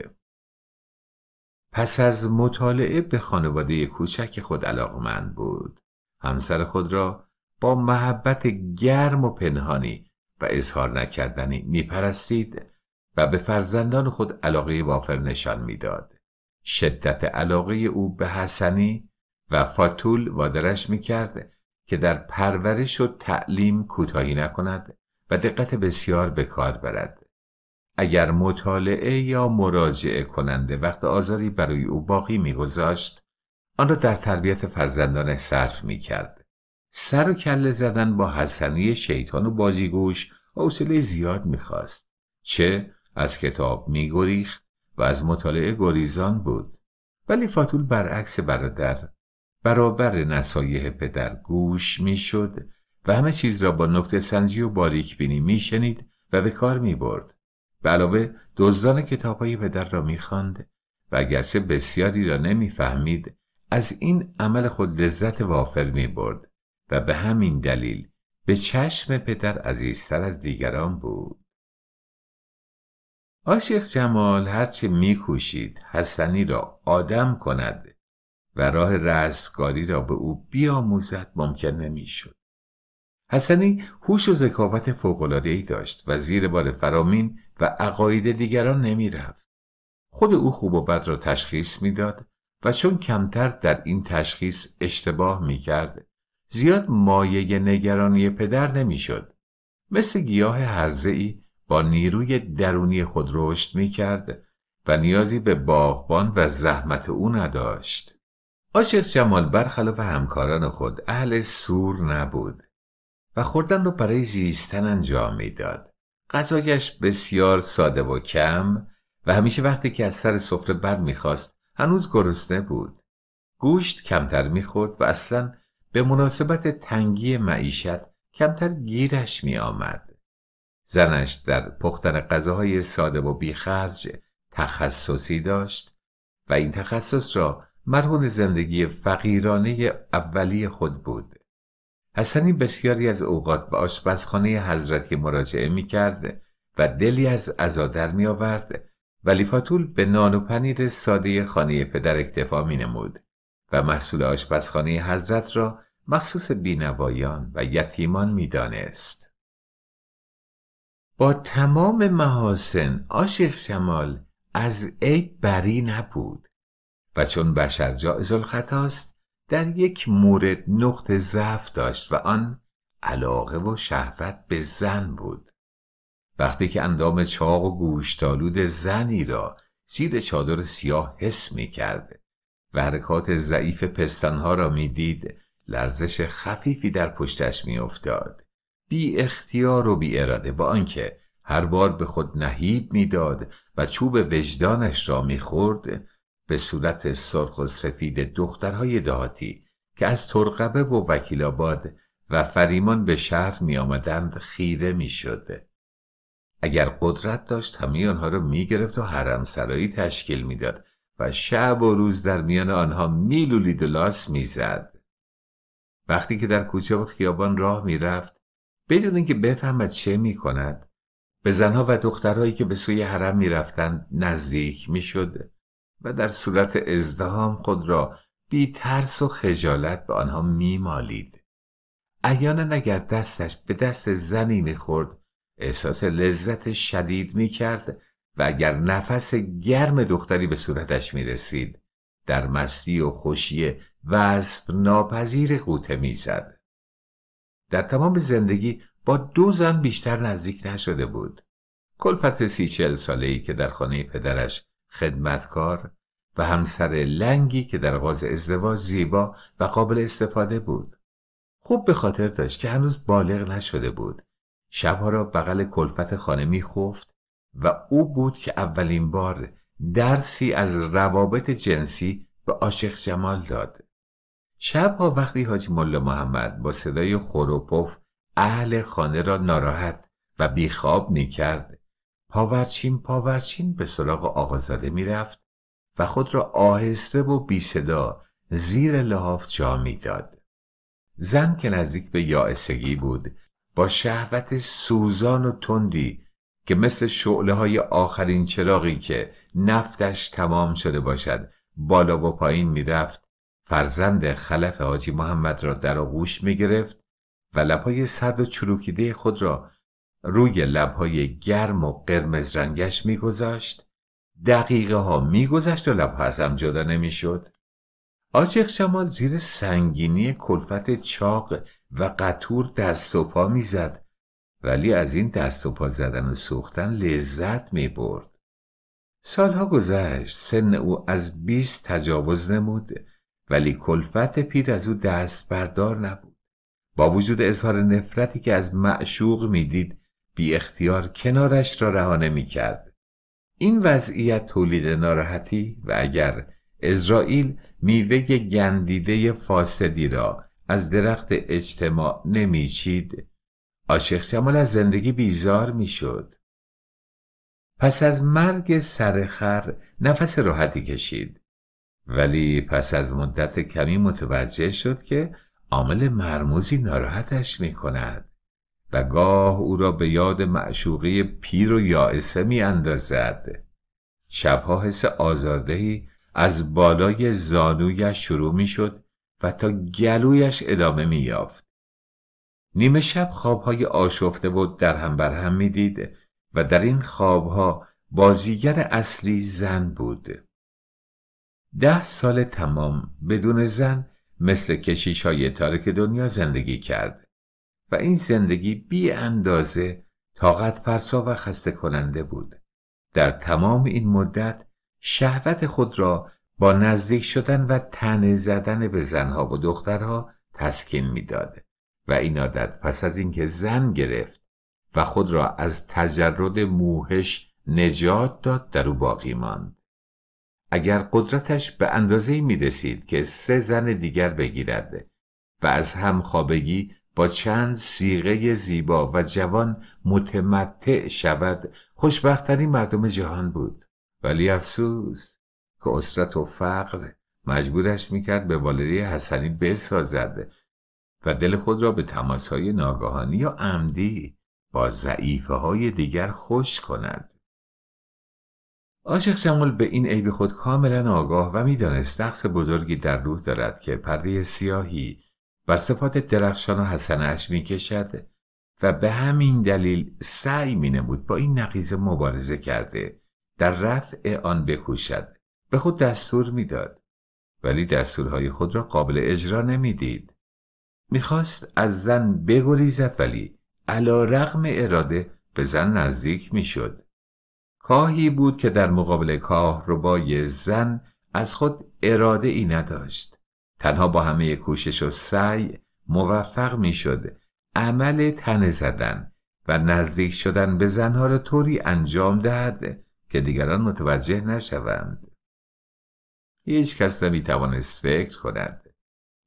پس از مطالعه به خانواده کوچک خود علاقمند بود همسر خود را با محبت گرم و پنهانی و اظهار نکردنی میپرستید و به فرزندان خود علاقه وافر نشان میداد شدت علاقه او به حسنی و فاتول وادرش میکرد که در پرورش و تعلیم کوتاهی نکند و دقت بسیار به کار برد اگر مطالعه یا مراجعه کننده وقت آزاری برای او باقی میگذاشت آن را در تربیت فرزندانش صرف میکرد سر و کله زدن با حسنی شیطان و بازیگوش حوصله زیاد میخواست چه از کتاب میگریخت و از مطالعه گریزان بود ولی فاتول برعکس برادر برابر نصایح پدر گوش میشد و همه چیز را با نقطه سنجی و باریک بینی میشنید و به کار میبرد به علاوه دزدان کتابهای پدر را میخواند و اگرچه بسیاری را نمیفهمید از این عمل خود لذت وافر میبرد و به همین دلیل به چشم پدر عزیزتر از دیگران بود. آشیخ جمال هرچه میکوشید حسنی را آدم کند و راه رستگاری را به او بیاموزد ممکن نمیشد. حسنی هوش و ذکاوت فوق‌العاده‌ای داشت و زیر بار فرامین و عقاید دیگران نمیرفت خود او خوب و بد را تشخیص میداد و چون کمتر در این تشخیص اشتباه میکرد زیاد مایه نگرانی پدر نمیشد مثل گیاه ای با نیروی درونی خود رشد میکرد و نیازی به باغبان و زحمت او نداشت عاشق جمال برخلاف همکاران خود اهل سور نبود و خوردن رو برای زیستن انجام میداد غذایش بسیار ساده و کم و همیشه وقتی که از سر سفره بر میخواست هنوز گرسنه بود گوشت کمتر میخورد و اصلا به مناسبت تنگی معیشت کمتر گیرش میآمد زنش در پختن غذاهای ساده و بیخرج تخصصی داشت و این تخصص را مرهون زندگی فقیرانه اولی خود بود حسنی بسیاری از اوقات به آشپزخانه حضرت مراجعه می و دلی از ازادر می ولی فاتول به نان و پنیر ساده خانه پدر اکتفا می نمود و محصول آشپزخانه حضرت را مخصوص بینوایان و یتیمان می دانست. با تمام محاسن عاشق شمال از عیب بری نبود و چون بشر جائز الخطاست در یک مورد نقط ضعف داشت و آن علاقه و شهوت به زن بود وقتی که اندام چاق و گوشتالود زنی را زیر چادر سیاه حس می کرد و حرکات ضعیف پستانها را دید لرزش خفیفی در پشتش افتاد. بی اختیار و بی اراده با آنکه هر بار به خود نهیب داد و چوب وجدانش را خورد، به صورت سرخ و سفید دخترهای دهاتی که از ترقبه و وکیلاباد و فریمان به شهر می آمدند خیره می شده. اگر قدرت داشت همه آنها را می گرفت و حرم سرایی تشکیل میداد و شب و روز در میان آنها میلولی دلاس لاس میزد. وقتی که در کوچه و خیابان راه میرفت بدون اینکه بفهمد چه می کند به زنها و دخترهایی که به سوی حرم می رفتند نزدیک می و در صورت ازدهام خود را بی ترس و خجالت به آنها میمالید. ایانا اگر دستش به دست زنی میخورد احساس لذت شدید میکرد و اگر نفس گرم دختری به صورتش رسید در مستی و خوشی وصف ناپذیر قوطه میزد. در تمام زندگی با دو زن بیشتر نزدیک نشده بود. کلفت سی چل ساله ای که در خانه پدرش خدمتکار و همسر لنگی که در آغاز ازدواج زیبا و قابل استفاده بود. خوب به خاطر داشت که هنوز بالغ نشده بود. شبها را بغل کلفت خانه میخفت و او بود که اولین بار درسی از روابط جنسی به عاشق جمال داد. شبها وقتی حاجی مله محمد با صدای خوروپف اهل خانه را ناراحت و بیخواب میکرد. پاورچین پاورچین به سراغ آقازاده میرفت و خود را آهسته و بی صدا زیر لحاف جا داد. زن که نزدیک به یائسگی بود با شهوت سوزان و تندی که مثل شعله های آخرین چراغی که نفتش تمام شده باشد بالا و پایین رفت فرزند خلف حاجی محمد را در آغوش می گرفت و لپای سرد و چروکیده خود را روی لبهای گرم و قرمز رنگش میگذاشت دقیقه ها میگذشت و لبها از هم جدا نمیشد آشق شمال زیر سنگینی کلفت چاق و قطور دست و پا میزد ولی از این دست و پا زدن و سوختن لذت می سالها گذشت سن او از 20 تجاوز نمود ولی کلفت پیر از او دست بردار نبود با وجود اظهار نفرتی که از معشوق میدید بی اختیار کنارش را رها نمی کرد. این وضعیت تولید ناراحتی و اگر اسرائیل میوه گندیده فاسدی را از درخت اجتماع نمیچید عاشق جمال از زندگی بیزار میشد پس از مرگ سرخر نفس راحتی کشید ولی پس از مدت کمی متوجه شد که عامل مرموزی ناراحتش می کند و گاه او را به یاد معشوقی پیر و یائسه می اندازد شبها حس آزادهی از بالای زانویش شروع می شد و تا گلویش ادامه می یافت. نیمه شب خوابهای آشفته و در هم بر هم می دید و در این خوابها بازیگر اصلی زن بود. ده سال تمام بدون زن مثل کشیش های تارک دنیا زندگی کرد. و این زندگی بی اندازه طاقت فرسا و خسته کننده بود در تمام این مدت شهوت خود را با نزدیک شدن و تنه زدن به زنها و دخترها تسکین میداد و این عادت پس از اینکه زن گرفت و خود را از تجرد موهش نجات داد در او باقی ماند اگر قدرتش به اندازه می رسید که سه زن دیگر بگیرد و از هم خوابگی، با چند سیغه زیبا و جوان متمتع شود خوشبختترین مردم جهان بود ولی افسوس که اسرت و فقر مجبورش میکرد به والری حسنی بسازد و دل خود را به تماسهای ناگهانی یا عمدی با ضعیفه های دیگر خوش کند عاشق شمول به این عیب خود کاملا آگاه و میدانست نقص بزرگی در روح دارد که پرده سیاهی بر صفات درخشان و حسنش می کشد و به همین دلیل سعی می نمود با این نقیزه مبارزه کرده در رفع آن بکوشد به خود دستور میداد ولی دستورهای خود را قابل اجرا نمیدید میخواست از زن بگریزد ولی علا رغم اراده به زن نزدیک میشد کاهی بود که در مقابل کاه رو زن از خود اراده ای نداشت تنها با همه کوشش و سعی موفق می شد عمل تن زدن و نزدیک شدن به زنها را طوری انجام دهد که دیگران متوجه نشوند هیچ کس نمی توانست فکر کند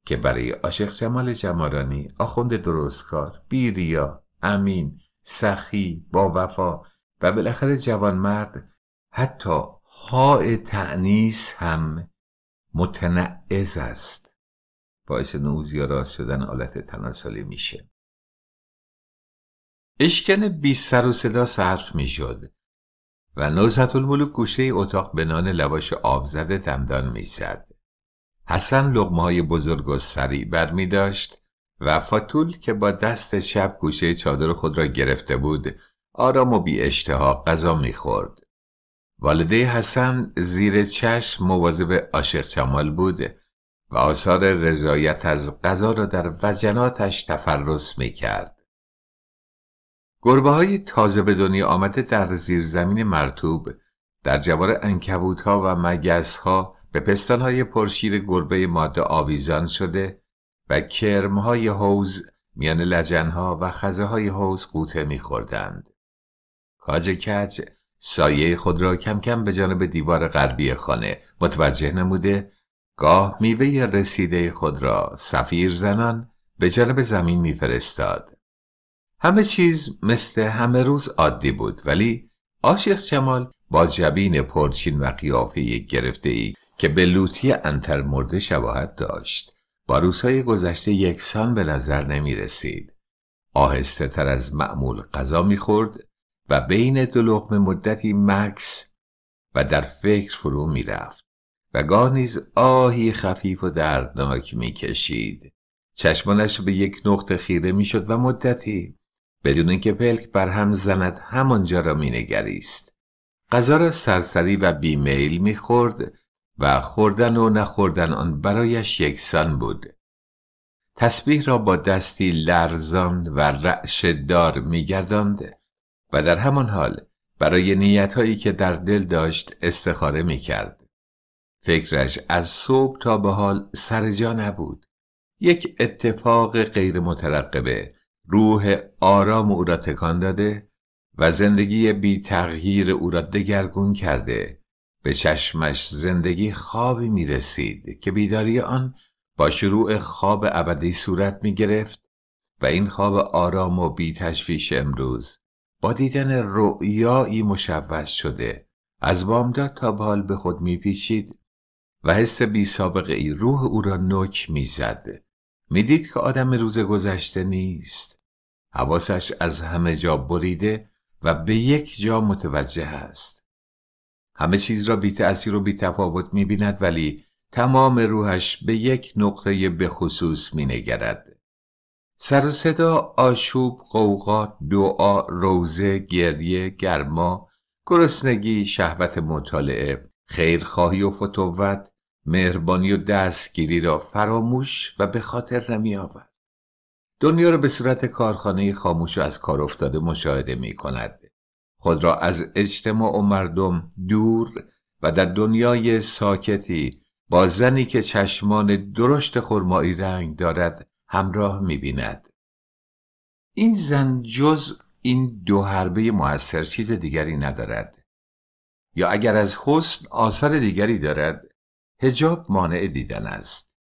که برای عاشق جمال جمالانی آخوند درستکار بیریا امین سخی با وفا و بالاخره جوانمرد حتی های تعنیس هم متنعز است باعث نوز یا راست شدن آلت تناسلی میشه اشکن بی سر و صدا صرف میشد و نوزت الملوک گوشه اتاق به نان لواش آب زده میزد حسن لغمه های بزرگ و سریع بر می داشت و فاتول که با دست شب گوشه چادر خود را گرفته بود آرام و بی اشتها غذا میخورد. والده حسن زیر چشم مواظب عاشق چمال بود و آثار رضایت از غذا را در وجناتش تفرس می کرد. گربه های تازه به دنیا آمده در زیرزمین مرتوب در جوار انکبوت ها و مگس ها به پستان های پرشیر گربه ماده آویزان شده و کرم های حوز میان لجن ها و خزه های حوز قوطه می خوردند. کاج کج سایه خود را کم کم به جانب دیوار غربی خانه متوجه نموده گاه میوه رسیده خود را سفیر زنان به جلب زمین میفرستاد. همه چیز مثل همه روز عادی بود ولی عاشق جمال با جبین پرچین و قیافه یک گرفته ای که به لوتی انتر مرده شباهت داشت با روزهای گذشته یکسان به نظر نمی رسید. آهسته تر از معمول غذا می خورد و بین دو مدتی مکس و در فکر فرو می رفت. و گاه نیز آهی خفیف و دردناک میکشید چشمانش به یک نقطه خیره میشد و مدتی بدون اینکه پلک بر هم زند همانجا را مینگریست غذا را سرسری و بیمیل میخورد و خوردن و نخوردن آن برایش یکسان بود تسبیح را با دستی لرزان و رعش دار میگرداند و در همان حال برای نیتهایی که در دل داشت استخاره میکرد فکرش از صبح تا به حال سر جا نبود یک اتفاق غیر مترقبه روح آرام او را تکان داده و زندگی بی تغییر او را دگرگون کرده به چشمش زندگی خوابی می رسید که بیداری آن با شروع خواب ابدی صورت می گرفت و این خواب آرام و بی تشویش امروز با دیدن رؤیایی مشوش شده از بامداد تا حال به خود می و حس بی سابقه ای روح او را نک میزد. میدید که آدم روز گذشته نیست. حواسش از همه جا بریده و به یک جا متوجه است. همه چیز را بی تأثیر و بی تفاوت می بیند ولی تمام روحش به یک نقطه به خصوص می نگرد. سر و صدا، آشوب، قوقا، دعا، روزه، گریه، گرما، گرسنگی، شهوت مطالعه، خیرخواهی و فتوت، مهربانی و دستگیری را فراموش و به خاطر نمی آورد. دنیا را به صورت کارخانه خاموش و از کار افتاده مشاهده می کند. خود را از اجتماع و مردم دور و در دنیای ساکتی با زنی که چشمان درشت خرمایی رنگ دارد همراه می بیند. این زن جز این دو حربه موثر چیز دیگری ندارد یا اگر از حسن آثار دیگری دارد هجاب مانع دیدن است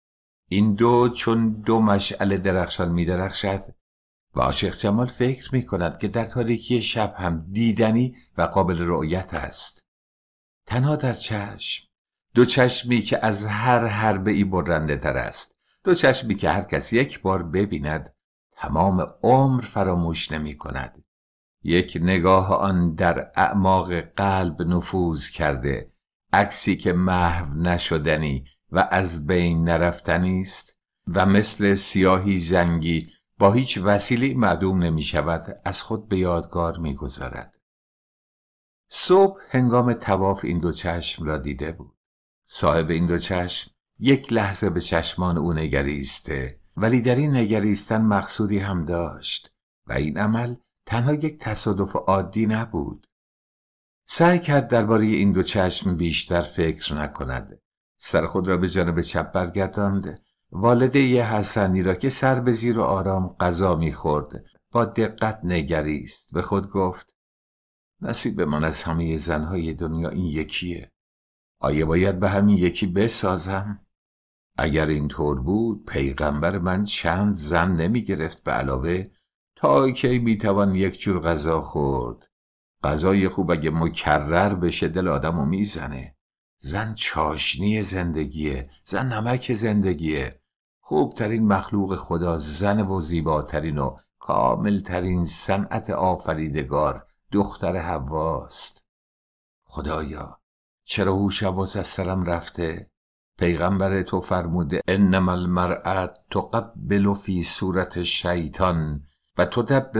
این دو چون دو مشعل درخشان می درخشد و عاشق جمال فکر می کند که در تاریکی شب هم دیدنی و قابل رؤیت است تنها در چشم دو چشمی که از هر حربه ای برنده تر است دو چشمی که هر کس یک بار ببیند تمام عمر فراموش نمی کند یک نگاه آن در اعماق قلب نفوذ کرده عکسی که محو نشدنی و از بین نرفتنی است و مثل سیاهی زنگی با هیچ وسیله معدوم نمی شود از خود به یادگار می گذارد. صبح هنگام تواف این دو چشم را دیده بود. صاحب این دو چشم یک لحظه به چشمان او نگریسته ولی در این نگریستن مقصودی هم داشت و این عمل تنها یک تصادف عادی نبود سعی کرد درباره این دو چشم بیشتر فکر نکند سر خود را به جانب چپ برگرداند والده یه حسنی را که سر به زیر و آرام غذا میخورد با دقت نگریست به خود گفت نصیب من از همه زنهای دنیا این یکیه آیا باید به همین یکی بسازم؟ اگر اینطور بود پیغمبر من چند زن نمی به علاوه تا کی میتوان یک جور غذا خورد غذای خوب اگه مکرر بشه دل آدم رو میزنه زن چاشنی زندگیه زن نمک زندگیه خوبترین مخلوق خدا زن و زیباترین و کاملترین صنعت آفریدگار دختر حواست خدایا چرا هوش حواس از سرم رفته پیغمبر تو فرموده انما قبل و فی صورت شیطان و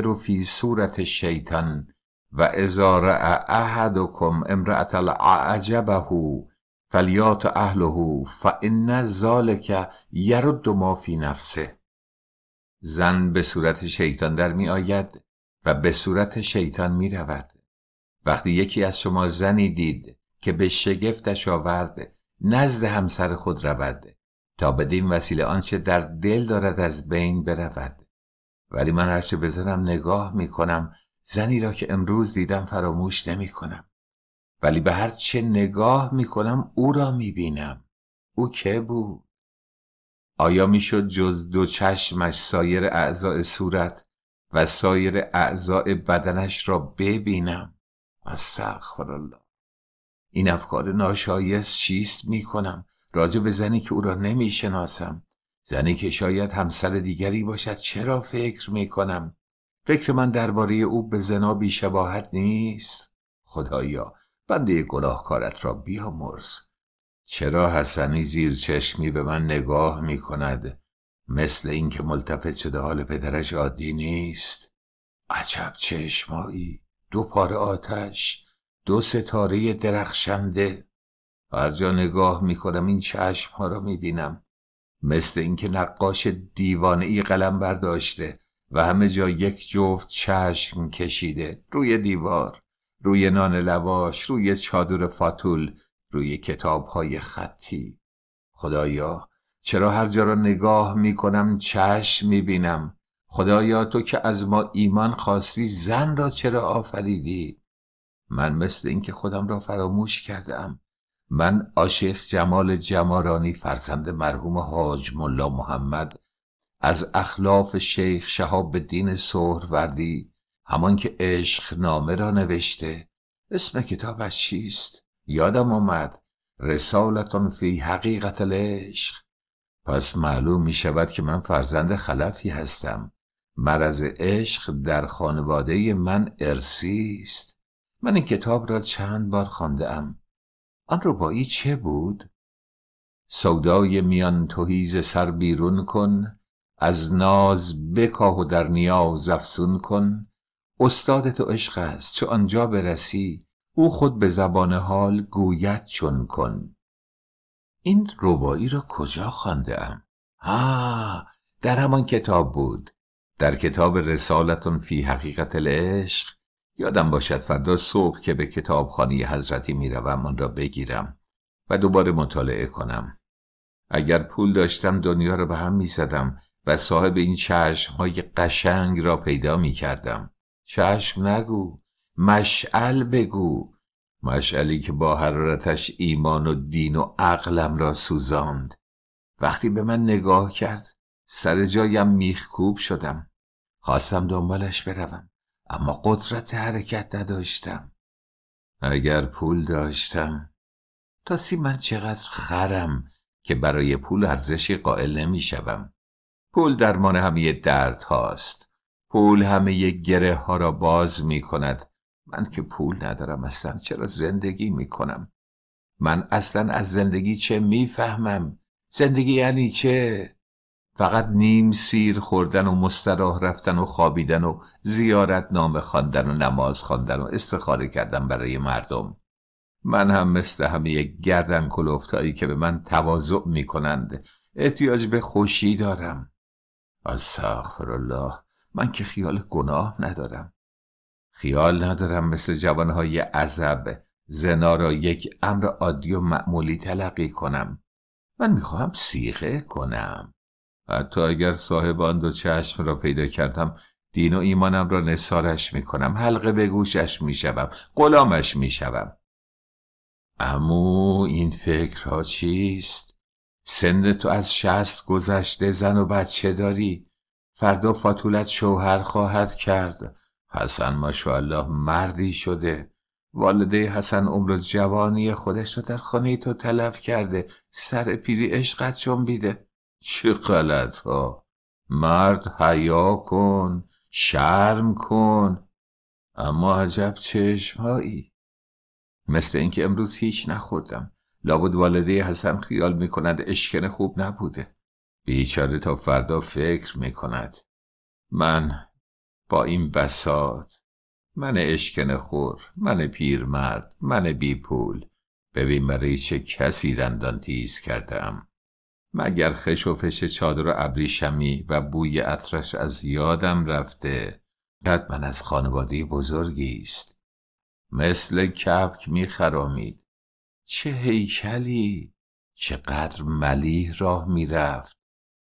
و فی صورت شیطان و اذا رأى احدكم عجبه فلیات اهله فان ذلک یرد ما فی نفسه زن به صورت شیطان در می آید و به صورت شیطان می رود وقتی یکی از شما زنی دید که به شگفتش آورد نزد همسر خود رود تا بدین وسیله آنچه در دل دارد از بین برود ولی من هرچه بزنم نگاه می کنم زنی را که امروز دیدم فراموش نمی کنم. ولی به هر چه نگاه می کنم او را می بینم. او که بود؟ آیا میشد جز دو چشمش سایر اعضاء صورت و سایر اعضای بدنش را ببینم؟ الله. این افکار ناشایست چیست می کنم راجع به زنی که او را نمی شناسم زنی که شاید همسر دیگری باشد چرا فکر می کنم فکر من درباره او به زنا بیشباهت نیست خدایا بنده گناهکارت را بیامرز چرا حسنی زیر چشمی به من نگاه می کند مثل اینکه ملتفت شده حال پدرش عادی نیست عجب چشمایی دو پاره آتش دو ستاره درخشنده هر جا نگاه می کنم این چشم ها را می بینم مثل اینکه نقاش دیوانه ای قلم برداشته و همه جا یک جفت چشم کشیده روی دیوار روی نان لواش روی چادر فاتول روی کتاب های خطی خدایا چرا هر جا را نگاه می کنم چشم می بینم خدایا تو که از ما ایمان خواستی زن را چرا آفریدی من مثل اینکه خودم را فراموش کردم من عاشق جمال جمارانی فرزند مرحوم حاج ملا محمد از اخلاف شیخ شهاب الدین سهروردی همان که عشق نامه را نوشته اسم کتابش چیست یادم آمد رسالتان فی حقیقت العشق پس معلوم می شود که من فرزند خلفی هستم مرض عشق در خانواده من ارسی است من این کتاب را چند بار خانده ام آن ربایی چه بود؟ سودای میان توهیز سر بیرون کن از ناز بکاه و در و زفسون کن استاد تو عشق است چه آنجا برسی او خود به زبان حال گوید چون کن این ربایی را کجا خانده ام در همان کتاب بود در کتاب رسالتون فی حقیقت العشق یادم باشد فردا صبح که به کتابخانه حضرتی میروم آن را بگیرم و دوباره مطالعه کنم اگر پول داشتم دنیا را به هم میزدم و صاحب این چشم های قشنگ را پیدا می کردم چشم نگو مشعل بگو مشعلی که با حرارتش ایمان و دین و عقلم را سوزاند وقتی به من نگاه کرد سر جایم میخکوب شدم خواستم دنبالش بروم اما قدرت حرکت نداشتم اگر پول داشتم تا سی من چقدر خرم که برای پول ارزشی قائل نمی پول درمان همه درد هاست پول همه گره ها را باز می کند من که پول ندارم اصلا چرا زندگی می کنم من اصلا از زندگی چه میفهمم زندگی یعنی چه فقط نیم سیر خوردن و مستراح رفتن و خوابیدن و زیارت نامه خواندن و نماز خواندن و استخاره کردن برای مردم من هم مثل همه گردن کلوفتایی که به من تواضع میکنند احتیاج به خوشی دارم الله من که خیال گناه ندارم خیال ندارم مثل جوانهای عذب زنا را یک امر عادی و معمولی تلقی کنم من میخواهم سیغه کنم حتی اگر صاحب آن دو چشم را پیدا کردم دین و ایمانم را نسارش میکنم حلقه به گوشش میشوم غلامش میشوم امو این فکرها چیست سن تو از شست گذشته زن و بچه داری فردا فاتولت شوهر خواهد کرد حسن ماشاءالله مردی شده والده حسن عمر جوانی خودش را در خانه تو تلف کرده سر پیری عشقت بیده چه غلط ها مرد حیا کن شرم کن اما عجب چشمهایی مثل اینکه امروز هیچ نخوردم لابد والده حسن خیال می کند اشکن خوب نبوده بیچاره تا فردا فکر می کند من با این بسات من اشکن خور من پیرمرد من بی پول ببین برای چه کسی دندان تیز کردم مگر خش و فش چادر و ابریشمی و بوی عطرش از یادم رفته من از خانواده بزرگی است مثل کبک میخرامید چه هیکلی چقدر ملیح راه میرفت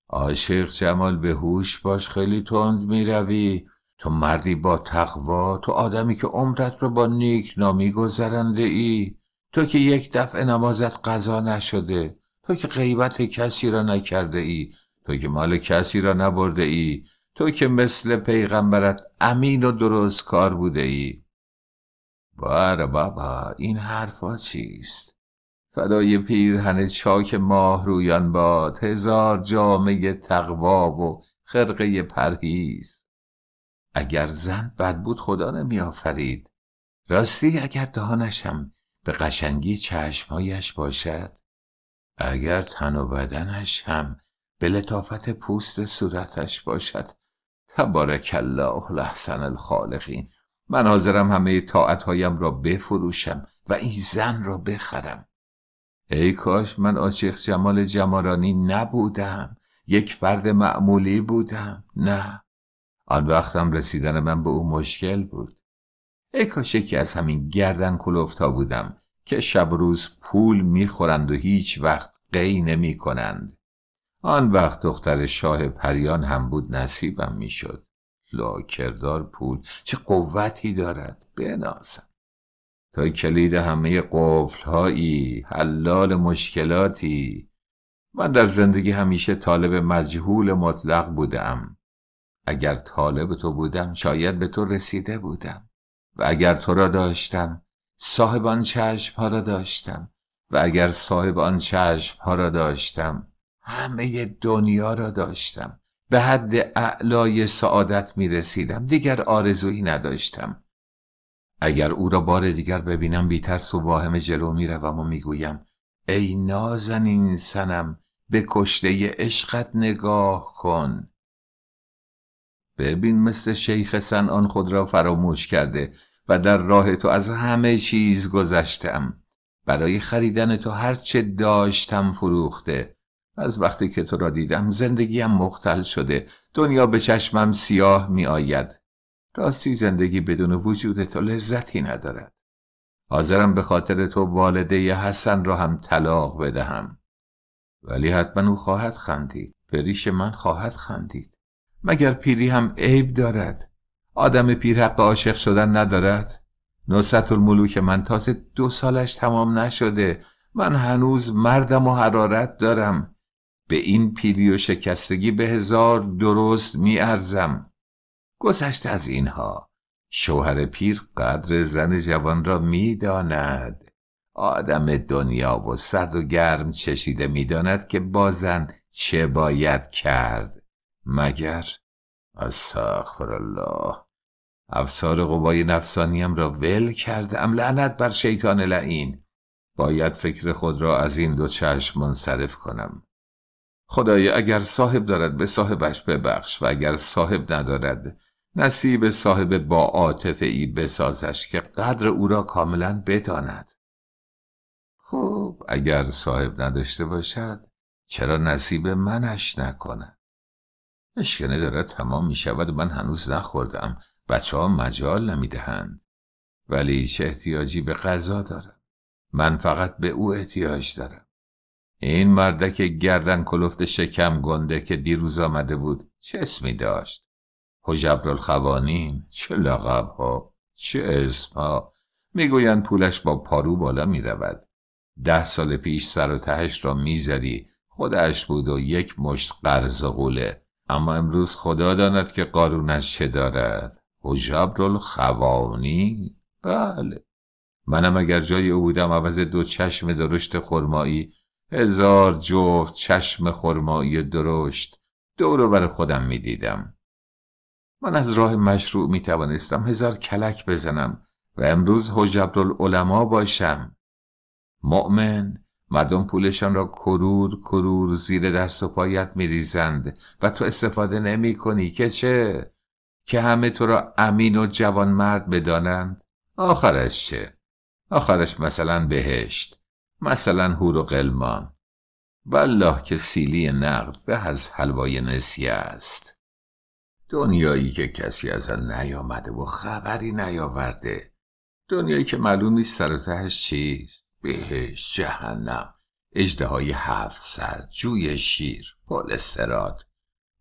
عاشق جمال به هوش باش خیلی تند میروی تو مردی با تقوا تو آدمی که عمرت رو با نیک نامی گذرنده ای تو که یک دفعه نمازت قضا نشده تو که غیبت کسی را نکرده ای تو که مال کسی را نبرده ای تو که مثل پیغمبرت امین و درست کار بوده ای بر بله بابا این حرفا چیست فدای پیرهن چاک ماه رویان باد هزار جامعه تقوا و خرقه پرهیز اگر زن بد بود خدا نمی آفرید راستی اگر دهانشم به قشنگی چشمهایش باشد اگر تن و بدنش هم به لطافت پوست صورتش باشد تبارک الله لحسن الخالقین من حاضرم همه تاعتهایم را بفروشم و این زن را بخرم ای کاش من آچخ جمال جمارانی نبودم یک فرد معمولی بودم نه آن وقتم رسیدن من به او مشکل بود ای کاش یکی از همین گردن کلوفتا بودم که شب روز پول میخورند و هیچ وقت قی نمی کنند آن وقت دختر شاه پریان هم بود نصیبم میشد لا کردار پول چه قوتی دارد بناسم تا کلید همه قفلهایی حلال مشکلاتی من در زندگی همیشه طالب مجهول مطلق بودم اگر طالب تو بودم شاید به تو رسیده بودم و اگر تو را داشتم صاحب آن چشم ها را داشتم و اگر صاحب آن چشم ها را داشتم همه دنیا را داشتم به حد اعلای سعادت می رسیدم دیگر آرزویی نداشتم اگر او را بار دیگر ببینم بی ترس و واهم جلو می و می گویم ای نازنین سنم به کشته عشقت نگاه کن ببین مثل شیخ آن خود را فراموش کرده و در راه تو از همه چیز گذشتم برای خریدن تو هرچه داشتم فروخته از وقتی که تو را دیدم زندگیم مختل شده دنیا به چشمم سیاه می آید راستی زندگی بدون وجود تو لذتی ندارد حاضرم به خاطر تو والده حسن را هم طلاق بدهم ولی حتما او خواهد خندید به ریش من خواهد خندید مگر پیری هم عیب دارد آدم پیر حق عاشق شدن ندارد نصرت الملوک من تازه دو سالش تمام نشده من هنوز مردم و حرارت دارم به این پیری و شکستگی به هزار درست میارزم گذشته از اینها شوهر پیر قدر زن جوان را میداند آدم دنیا و سرد و گرم چشیده میداند که زن چه باید کرد مگر الله افسار قوای نفسانیم را ول کردم لعنت بر شیطان لعین باید فکر خود را از این دو چشم منصرف کنم خدایا اگر صاحب دارد به صاحبش ببخش و اگر صاحب ندارد نصیب صاحب با عاطفه ای بسازش که قدر او را کاملا بداند خوب اگر صاحب نداشته باشد چرا نصیب منش نکنه؟ اشکنه دارد تمام می شود من هنوز نخوردم بچه ها مجال نمیدهند ولی چه احتیاجی به غذا دارد من فقط به او احتیاج دارم این که گردن کلفت شکم گنده که دیروز آمده بود چه اسمی داشت حجبر چه لقب ها چه اسم ها میگویند پولش با پارو بالا رود. ده سال پیش سر و تهش را میزدی خودش بود و یک مشت قرض قوله اما امروز خدا داند که قارونش چه دارد حجبر الخوانی بله منم اگر جای او بودم عوض دو چشم درشت خرمایی هزار جفت چشم خرمایی درشت دور بر خودم می دیدم. من از راه مشروع می توانستم هزار کلک بزنم و امروز حجبر العلماء باشم مؤمن مردم پولشان را کرور کرور زیر دست و پایت می ریزند و تو استفاده نمی کنی که چه؟ که همه تو را امین و جوان مرد بدانند؟ آخرش چه؟ آخرش مثلا بهشت مثلا هور و قلمان والله که سیلی نقد به از حلوای نسیه است دنیایی که کسی از آن نیامده و خبری نیاورده دنیایی که معلوم نیست سر و تهش چیست بهش جهنم های هفت سر جوی شیر پل سرات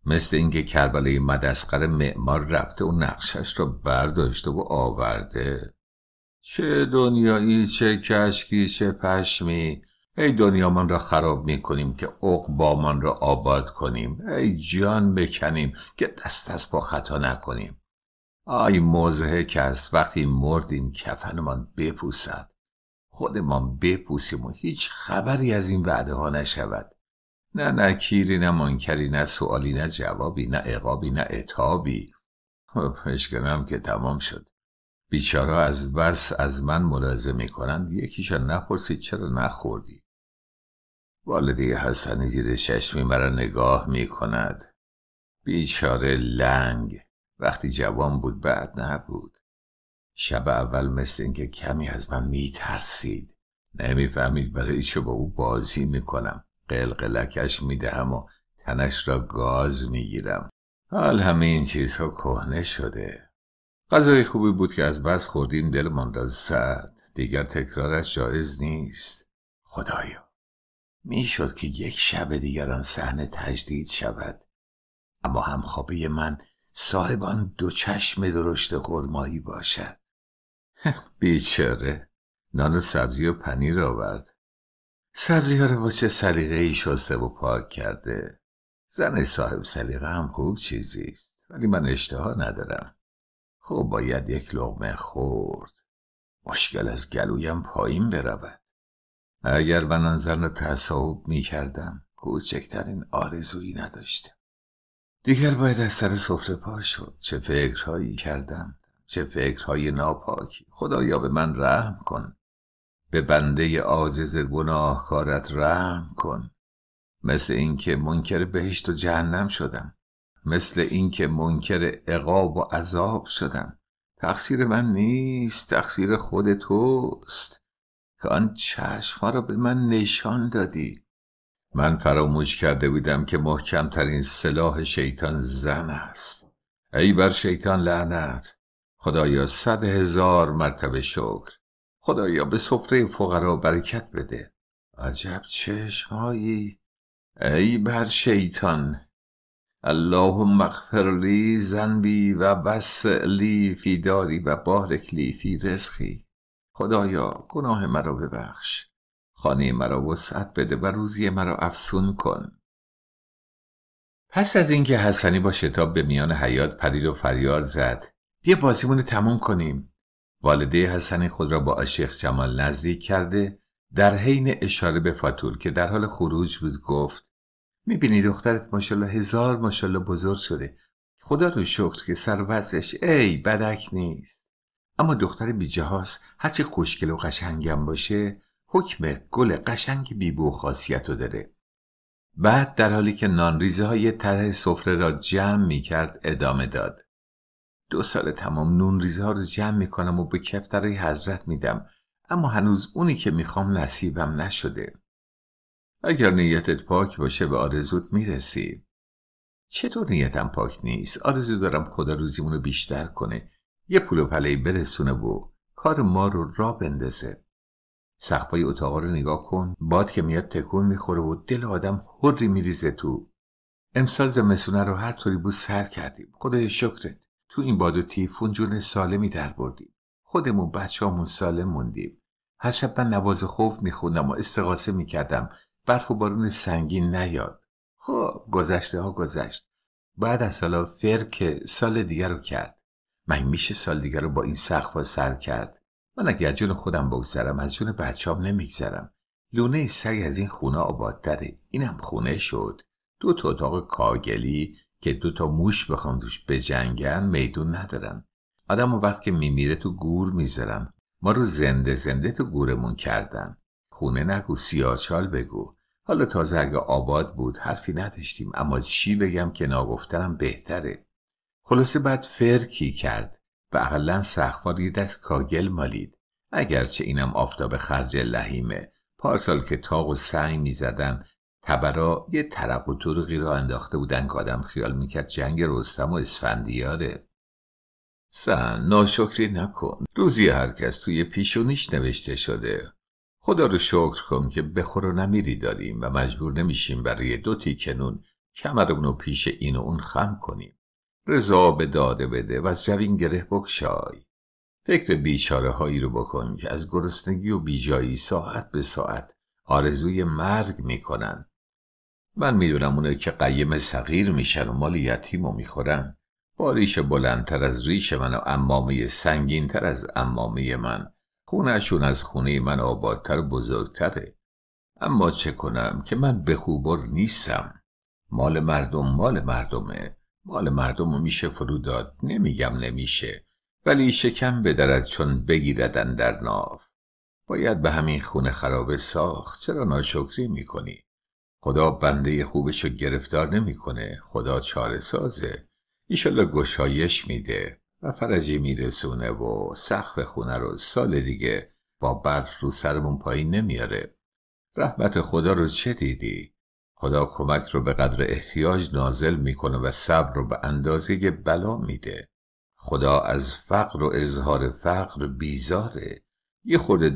مثل اینکه کربلای مدسقر معمار رفته و نقشش را برداشته و آورده چه دنیایی چه کشکی چه پشمی ای من را خراب می کنیم که من را آباد کنیم ای جان بکنیم که دست از پا خطا نکنیم آی موزه است وقتی مردیم کفنمان بپوسد خودمان بپوسیم و هیچ خبری از این وعده ها نشود نه نکیری نه منکری نه سوالی نه جوابی نه اقابی، نه اتابی خب، اشکنم که تمام شد بیچارا از بس از من ملاحظه میکنند یکیشان نپرسید چرا نخوردی والدی حسنی زیر چشمی مرا نگاه میکند بیچاره لنگ وقتی جوان بود بعد نبود شب اول مثل اینکه کمی از من میترسید نمیفهمید برای چه با او بازی میکنم قلقلکش میدهم و تنش را گاز میگیرم حال همه این چیزها کهنه شده غذای خوبی بود که از بس خوردیم دل را سعد دیگر تکرارش جایز نیست خدایا میشد که یک شب دیگر آن صحنه تجدید شود اما همخوابه من صاحبان دو چشم درشت خرمایی باشد <laughs> بیچاره نان و سبزی و پنیر آورد سبزی ها رو با چه سلیقه ای شسته و پاک کرده زن صاحب سلیقه هم خوب چیزی ولی من اشتها ندارم خوب باید یک لغمه خورد مشکل از گلویم پایین برود اگر من آن زن را تصاحب می کوچکترین آرزویی نداشتم دیگر باید از سر سفره پا شد چه فکرهایی کردم چه فکرهای ناپاکی خدایا به من رحم کن به بنده عاجز گناهکارت رحم کن مثل اینکه منکر بهشت و جهنم شدم مثل اینکه منکر عقاب و عذاب شدم تقصیر من نیست تقصیر خود توست که آن چشمها را به من نشان دادی من فراموش کرده بودم که محکمترین سلاح شیطان زن است ای بر شیطان لعنت خدایا صد هزار مرتبه شکر خدایا به سفره فقرا برکت بده عجب چشمهایی ای بر شیطان اللهم اغفر لی زنبی و بس لی فی داری و بارک لی فی رزقی خدایا گناه مرا ببخش خانه مرا وسعت بده و روزی مرا افسون کن پس از اینکه حسنی با شتاب به میان حیات پرید و فریاد زد بیا بازیمون تموم کنیم والده حسنی خود را با عاشق جمال نزدیک کرده در حین اشاره به فاتور که در حال خروج بود گفت میبینی دخترت ماشالله هزار ماشالله بزرگ شده خدا رو شکر که سر وزش ای بدک نیست اما دختر بی بیجهاز هرچه خوشگل و قشنگم باشه حکم گل قشنگ بیبو خاصیت رو داره بعد در حالی که نانریزه های طرح سفره را جمع می کرد ادامه داد دو سال تمام نونریزه ها رو جمع می کنم و به کفتره حضرت میدم اما هنوز اونی که خوام نصیبم نشده اگر نیتت پاک باشه به آرزوت میرسی چطور نیتم پاک نیست آرزو دارم خدا روزیمون بیشتر کنه یه پول و پلهی برسونه و کار ما رو را بندازه سخبای اتاقا رو نگاه کن باد که میاد تکون میخوره و دل آدم حری میریزه تو امسال زمسونه رو هر طوری بود سر کردیم خدای شکرت تو این باد و تیفون جون سالمی در بردیم خودمون بچه‌هامون سالم موندیم هر شب من نواز خوف میخوندم و استقاسه میکردم برف و خب بارون سنگین نیاد خب گذشته ها گذشت بعد از حالا فرک سال دیگر رو کرد من میشه سال دیگر رو با این سخفا سر کرد من اگر جون خودم بگذرم از جون هم نمیگذرم لونه سگ از این خونه آبادتره اینم خونه شد دو تا اتاق کاگلی که دو تا موش بخوام به بجنگن میدون ندارم. آدم و وقت که میمیره تو گور میذارم ما رو زنده زنده تو گورمون کردن خونه نگو سیاچال بگو حالا تازه اگه آباد بود حرفی نداشتیم اما چی بگم که ناگفتنم بهتره خلاصه بعد فرکی کرد و اقلا سخفار یه دست کاگل مالید اگرچه اینم آفتاب خرج لحیمه پارسال که تاق و سعی می زدن تبرا یه ترق و طرقی را انداخته بودن که آدم خیال میکرد جنگ رستم و اسفندیاره سن ناشکری نکن روزی هرکس توی پیشونیش نوشته شده خدا رو شکر کن که بخور و نمیری داریم و مجبور نمیشیم برای دو تیکنون کمرونو پیش این و اون خم کنیم رضا به داده بده و از جوین گره بکشای فکر بیچاره هایی رو بکن که از گرسنگی و بیجایی ساعت به ساعت آرزوی مرگ میکنن من میدونم اونه که قیم صغیر میشن و مال یتیم و میخورن با بلندتر از ریش من و امامه سنگینتر از امامه من خونهشون از خونه من آبادتر بزرگتره اما چه کنم که من به خوبر نیستم مال مردم مال مردمه مال مردم میشه فرو داد نمیگم نمیشه ولی شکم بدرد چون بگیردن در ناف باید به همین خونه خرابه ساخت چرا ناشکری میکنی خدا بنده خوبشو گرفتار نمیکنه خدا چاره سازه ایشالله گشایش میده و فرجی میرسونه و سخف خونه رو سال دیگه با برف رو سرمون پایین نمیاره رحمت خدا رو چه دیدی؟ خدا کمک رو به قدر احتیاج نازل میکنه و صبر رو به اندازه بلا میده خدا از فقر و اظهار فقر بیزاره یه خورده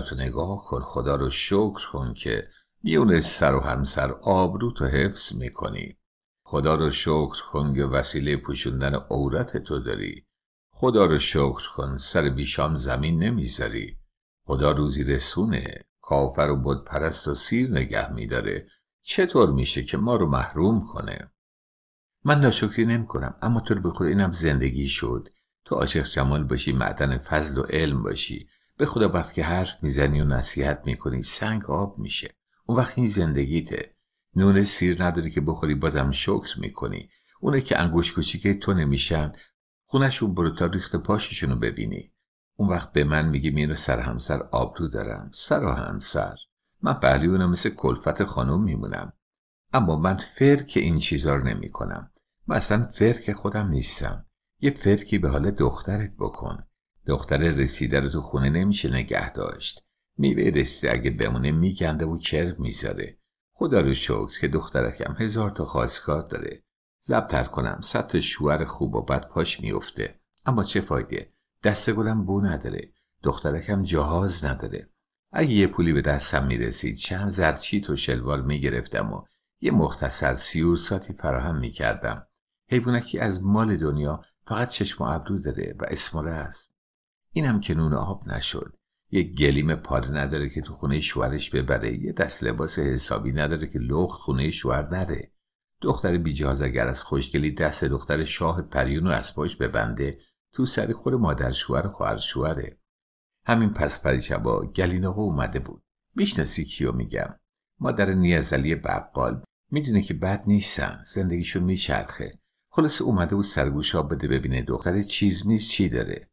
تو نگاه کن خدا رو شکر کن که میون سر و همسر آبرو تو حفظ میکنی خدا رو شکر کن که وسیله پوشوندن عورت تو داری خدا رو شکر کن سر بیشام زمین نمیذاری خدا روزی رسونه کافر و پرست و سیر نگه میداره چطور میشه که ما رو محروم کنه من ناشکری نمی کنم اما تو اینم زندگی شد تو عاشق جمال باشی معدن فضل و علم باشی به خدا وقت که حرف میزنی و نصیحت میکنی سنگ آب میشه اون وقت این زندگیته نون سیر نداری که بخوری بازم شکر میکنی اونه که انگوش کوچیک تو نمیشن خونشون برو تا ریخت پاششونو ببینی اون وقت به من میگه میره سر همسر آبرو دارم سر و همسر من پهلوانم مثل کلفت خانم میمونم اما من فرک این چیزا رو نمی کنم من اصلا فرک خودم نیستم یه فرکی به حال دخترت بکن دختر رسیده رو تو خونه نمیشه نگه داشت میوه رسیده اگه بمونه میگنده و کرم میذاره خدا رو شکر که دخترکم هزار تا خواستگار داره لبتر کنم صد تا شوهر خوب و بد پاش میفته اما چه فایده دست گلم بو نداره دخترکم جهاز نداره اگه یه پولی به دستم میرسید چند زرچیت و شلوار میگرفتم و یه مختصر سیور ساتی فراهم میکردم حیوانکی از مال دنیا فقط چشم و ابرو داره و اسماره است اینم که نون آب نشد یه گلیم پاره نداره که تو خونه شوهرش ببره یه دست لباس حسابی نداره که لخت خونه شوهر نره دختر بیجاز اگر از خوشگلی دست دختر شاه پریون و اسباش ببنده تو سر خور مادر شوهر خواهر شوهره همین پس پریشبا گلین آقا اومده بود میشناسی کیو میگم مادر نیازعلی بقال میدونه که بد نیستن زندگیشو میچرخه خلاص اومده بود سرگوش ها بده ببینه دختر چیز میز چی داره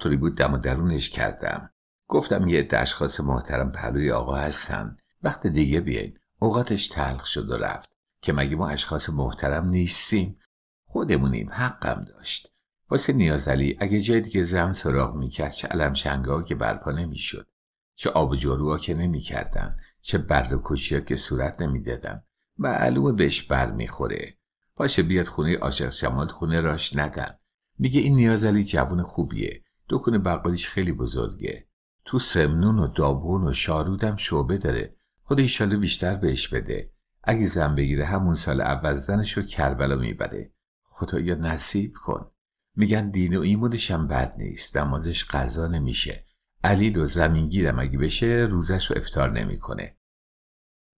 طوری بود دم و درونش کردم گفتم یه دشخاص محترم پلوی آقا هستن وقت دیگه بیاین اوقاتش تلخ شد و رفت که مگه ما اشخاص محترم نیستیم خودمونیم حقم داشت واسه نیازعلی اگه جای دیگه زن سراغ میکرد چه ها که برپا نمیشد چه آب و ها که نمیکردن چه برد و ها که صورت نمیدادن علوم بهش بر میخوره باشه بیاد خونه عاشق شمال خونه راش ندن میگه این نیازعلی جوان خوبیه کنه بقالیش خیلی بزرگه تو سمنون و دابون و شارودم شعبه داره خود ایشاله بیشتر بهش بده اگه زن بگیره همون سال اول زنش رو کربلا میبره یا نصیب کن میگن دین و ایمونش هم بد نیست نمازش قضا نمیشه علی و زمینگیرم اگه بشه روزش رو افتار نمیکنه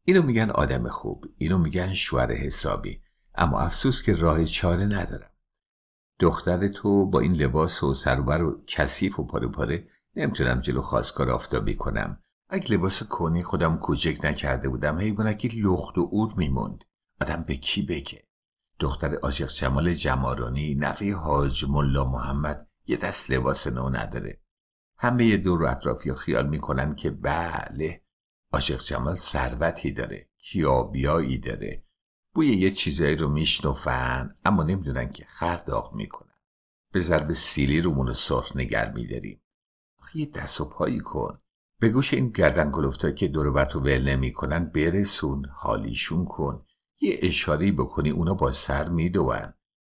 اینو میگن آدم خوب اینو میگن شوهر حسابی اما افسوس که راه چاره ندارم دختر تو با این لباس و سروبر و کثیف و پاره پاره نمیتونم جلو خواستگار آفتابی کنم اگه لباس کنی خودم کوچک نکرده بودم که لخت و اور میموند آدم به کی بگه دختر عاشق جمال جمارانی نفی حاج ملا محمد یه دست لباس نو نداره همه دور و اطرافی خیال میکنن که بله عاشق جمال ثروتی داره کیابیایی داره بوی یه چیزایی رو میشنفن اما نمیدونن که خرداغ میکنن به ضرب سیلی رومون سرخ نگر میداریم یه دست و پایی کن به گوش این گردن گلفتا که دروبت تو ول نمیکنن برسون حالیشون کن یه اشاری بکنی اونا با سر میدون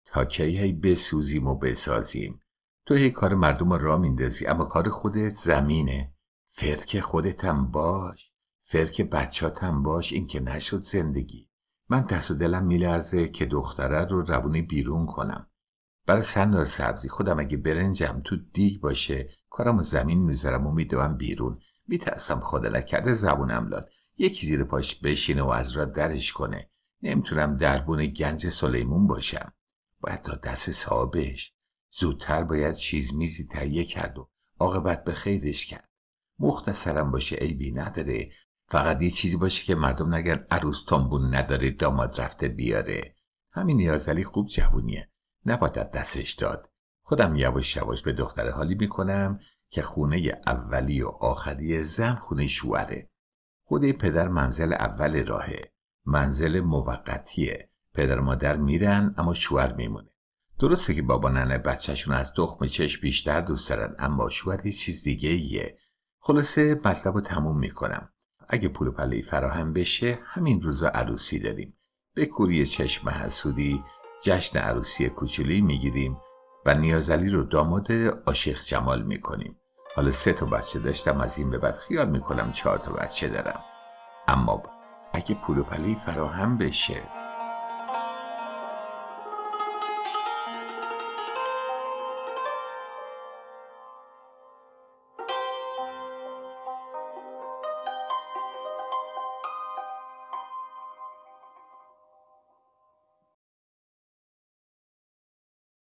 تا کی هی بسوزیم و بسازیم تو هی کار مردم را میندازی اما کار خودت زمینه فرک خودتم باش فرک بچاتم باش این که نشد زندگی من دست و دلم میلرزه که دختره رو روونه بیرون کنم برای سندار سبزی خودم اگه برنجم تو دیگ باشه کارم و زمین میذارم و میدوم بیرون میترسم خدا کرده زبونم لاد یکی زیر پاش بشینه و از را درش کنه نمیتونم دربون گنج سلیمون باشم باید تا دست صاحبش زودتر باید چیز میزی تهیه کرد و عاقبت به خیرش کرد مختصرم باشه بی نداره فقط یه چیزی باشه که مردم نگن عروس تنبون نداره داماد رفته بیاره همین نیازعلی خوب جوونیه نباید دستش داد خودم یواش یواش به دختر حالی میکنم که خونه اولی و آخری زن خونه شوهره خود پدر منزل اول راهه منزل موقتیه پدر مادر میرن اما شوهر میمونه درسته که بابا ننه بچهشون از دخم چشم بیشتر دوست دارن اما شوهر یه چیز دیگه ایه خلاصه مطلب رو تموم میکنم اگه پول پلی فراهم بشه همین روزا عروسی داریم به کوری چشم حسودی جشن عروسی کوچولی میگیریم و نیازعلی رو داماد عاشق جمال میکنیم حالا سه تا بچه داشتم از این به بعد خیال میکنم چهار تا بچه دارم اما اگه پول و پلی فراهم بشه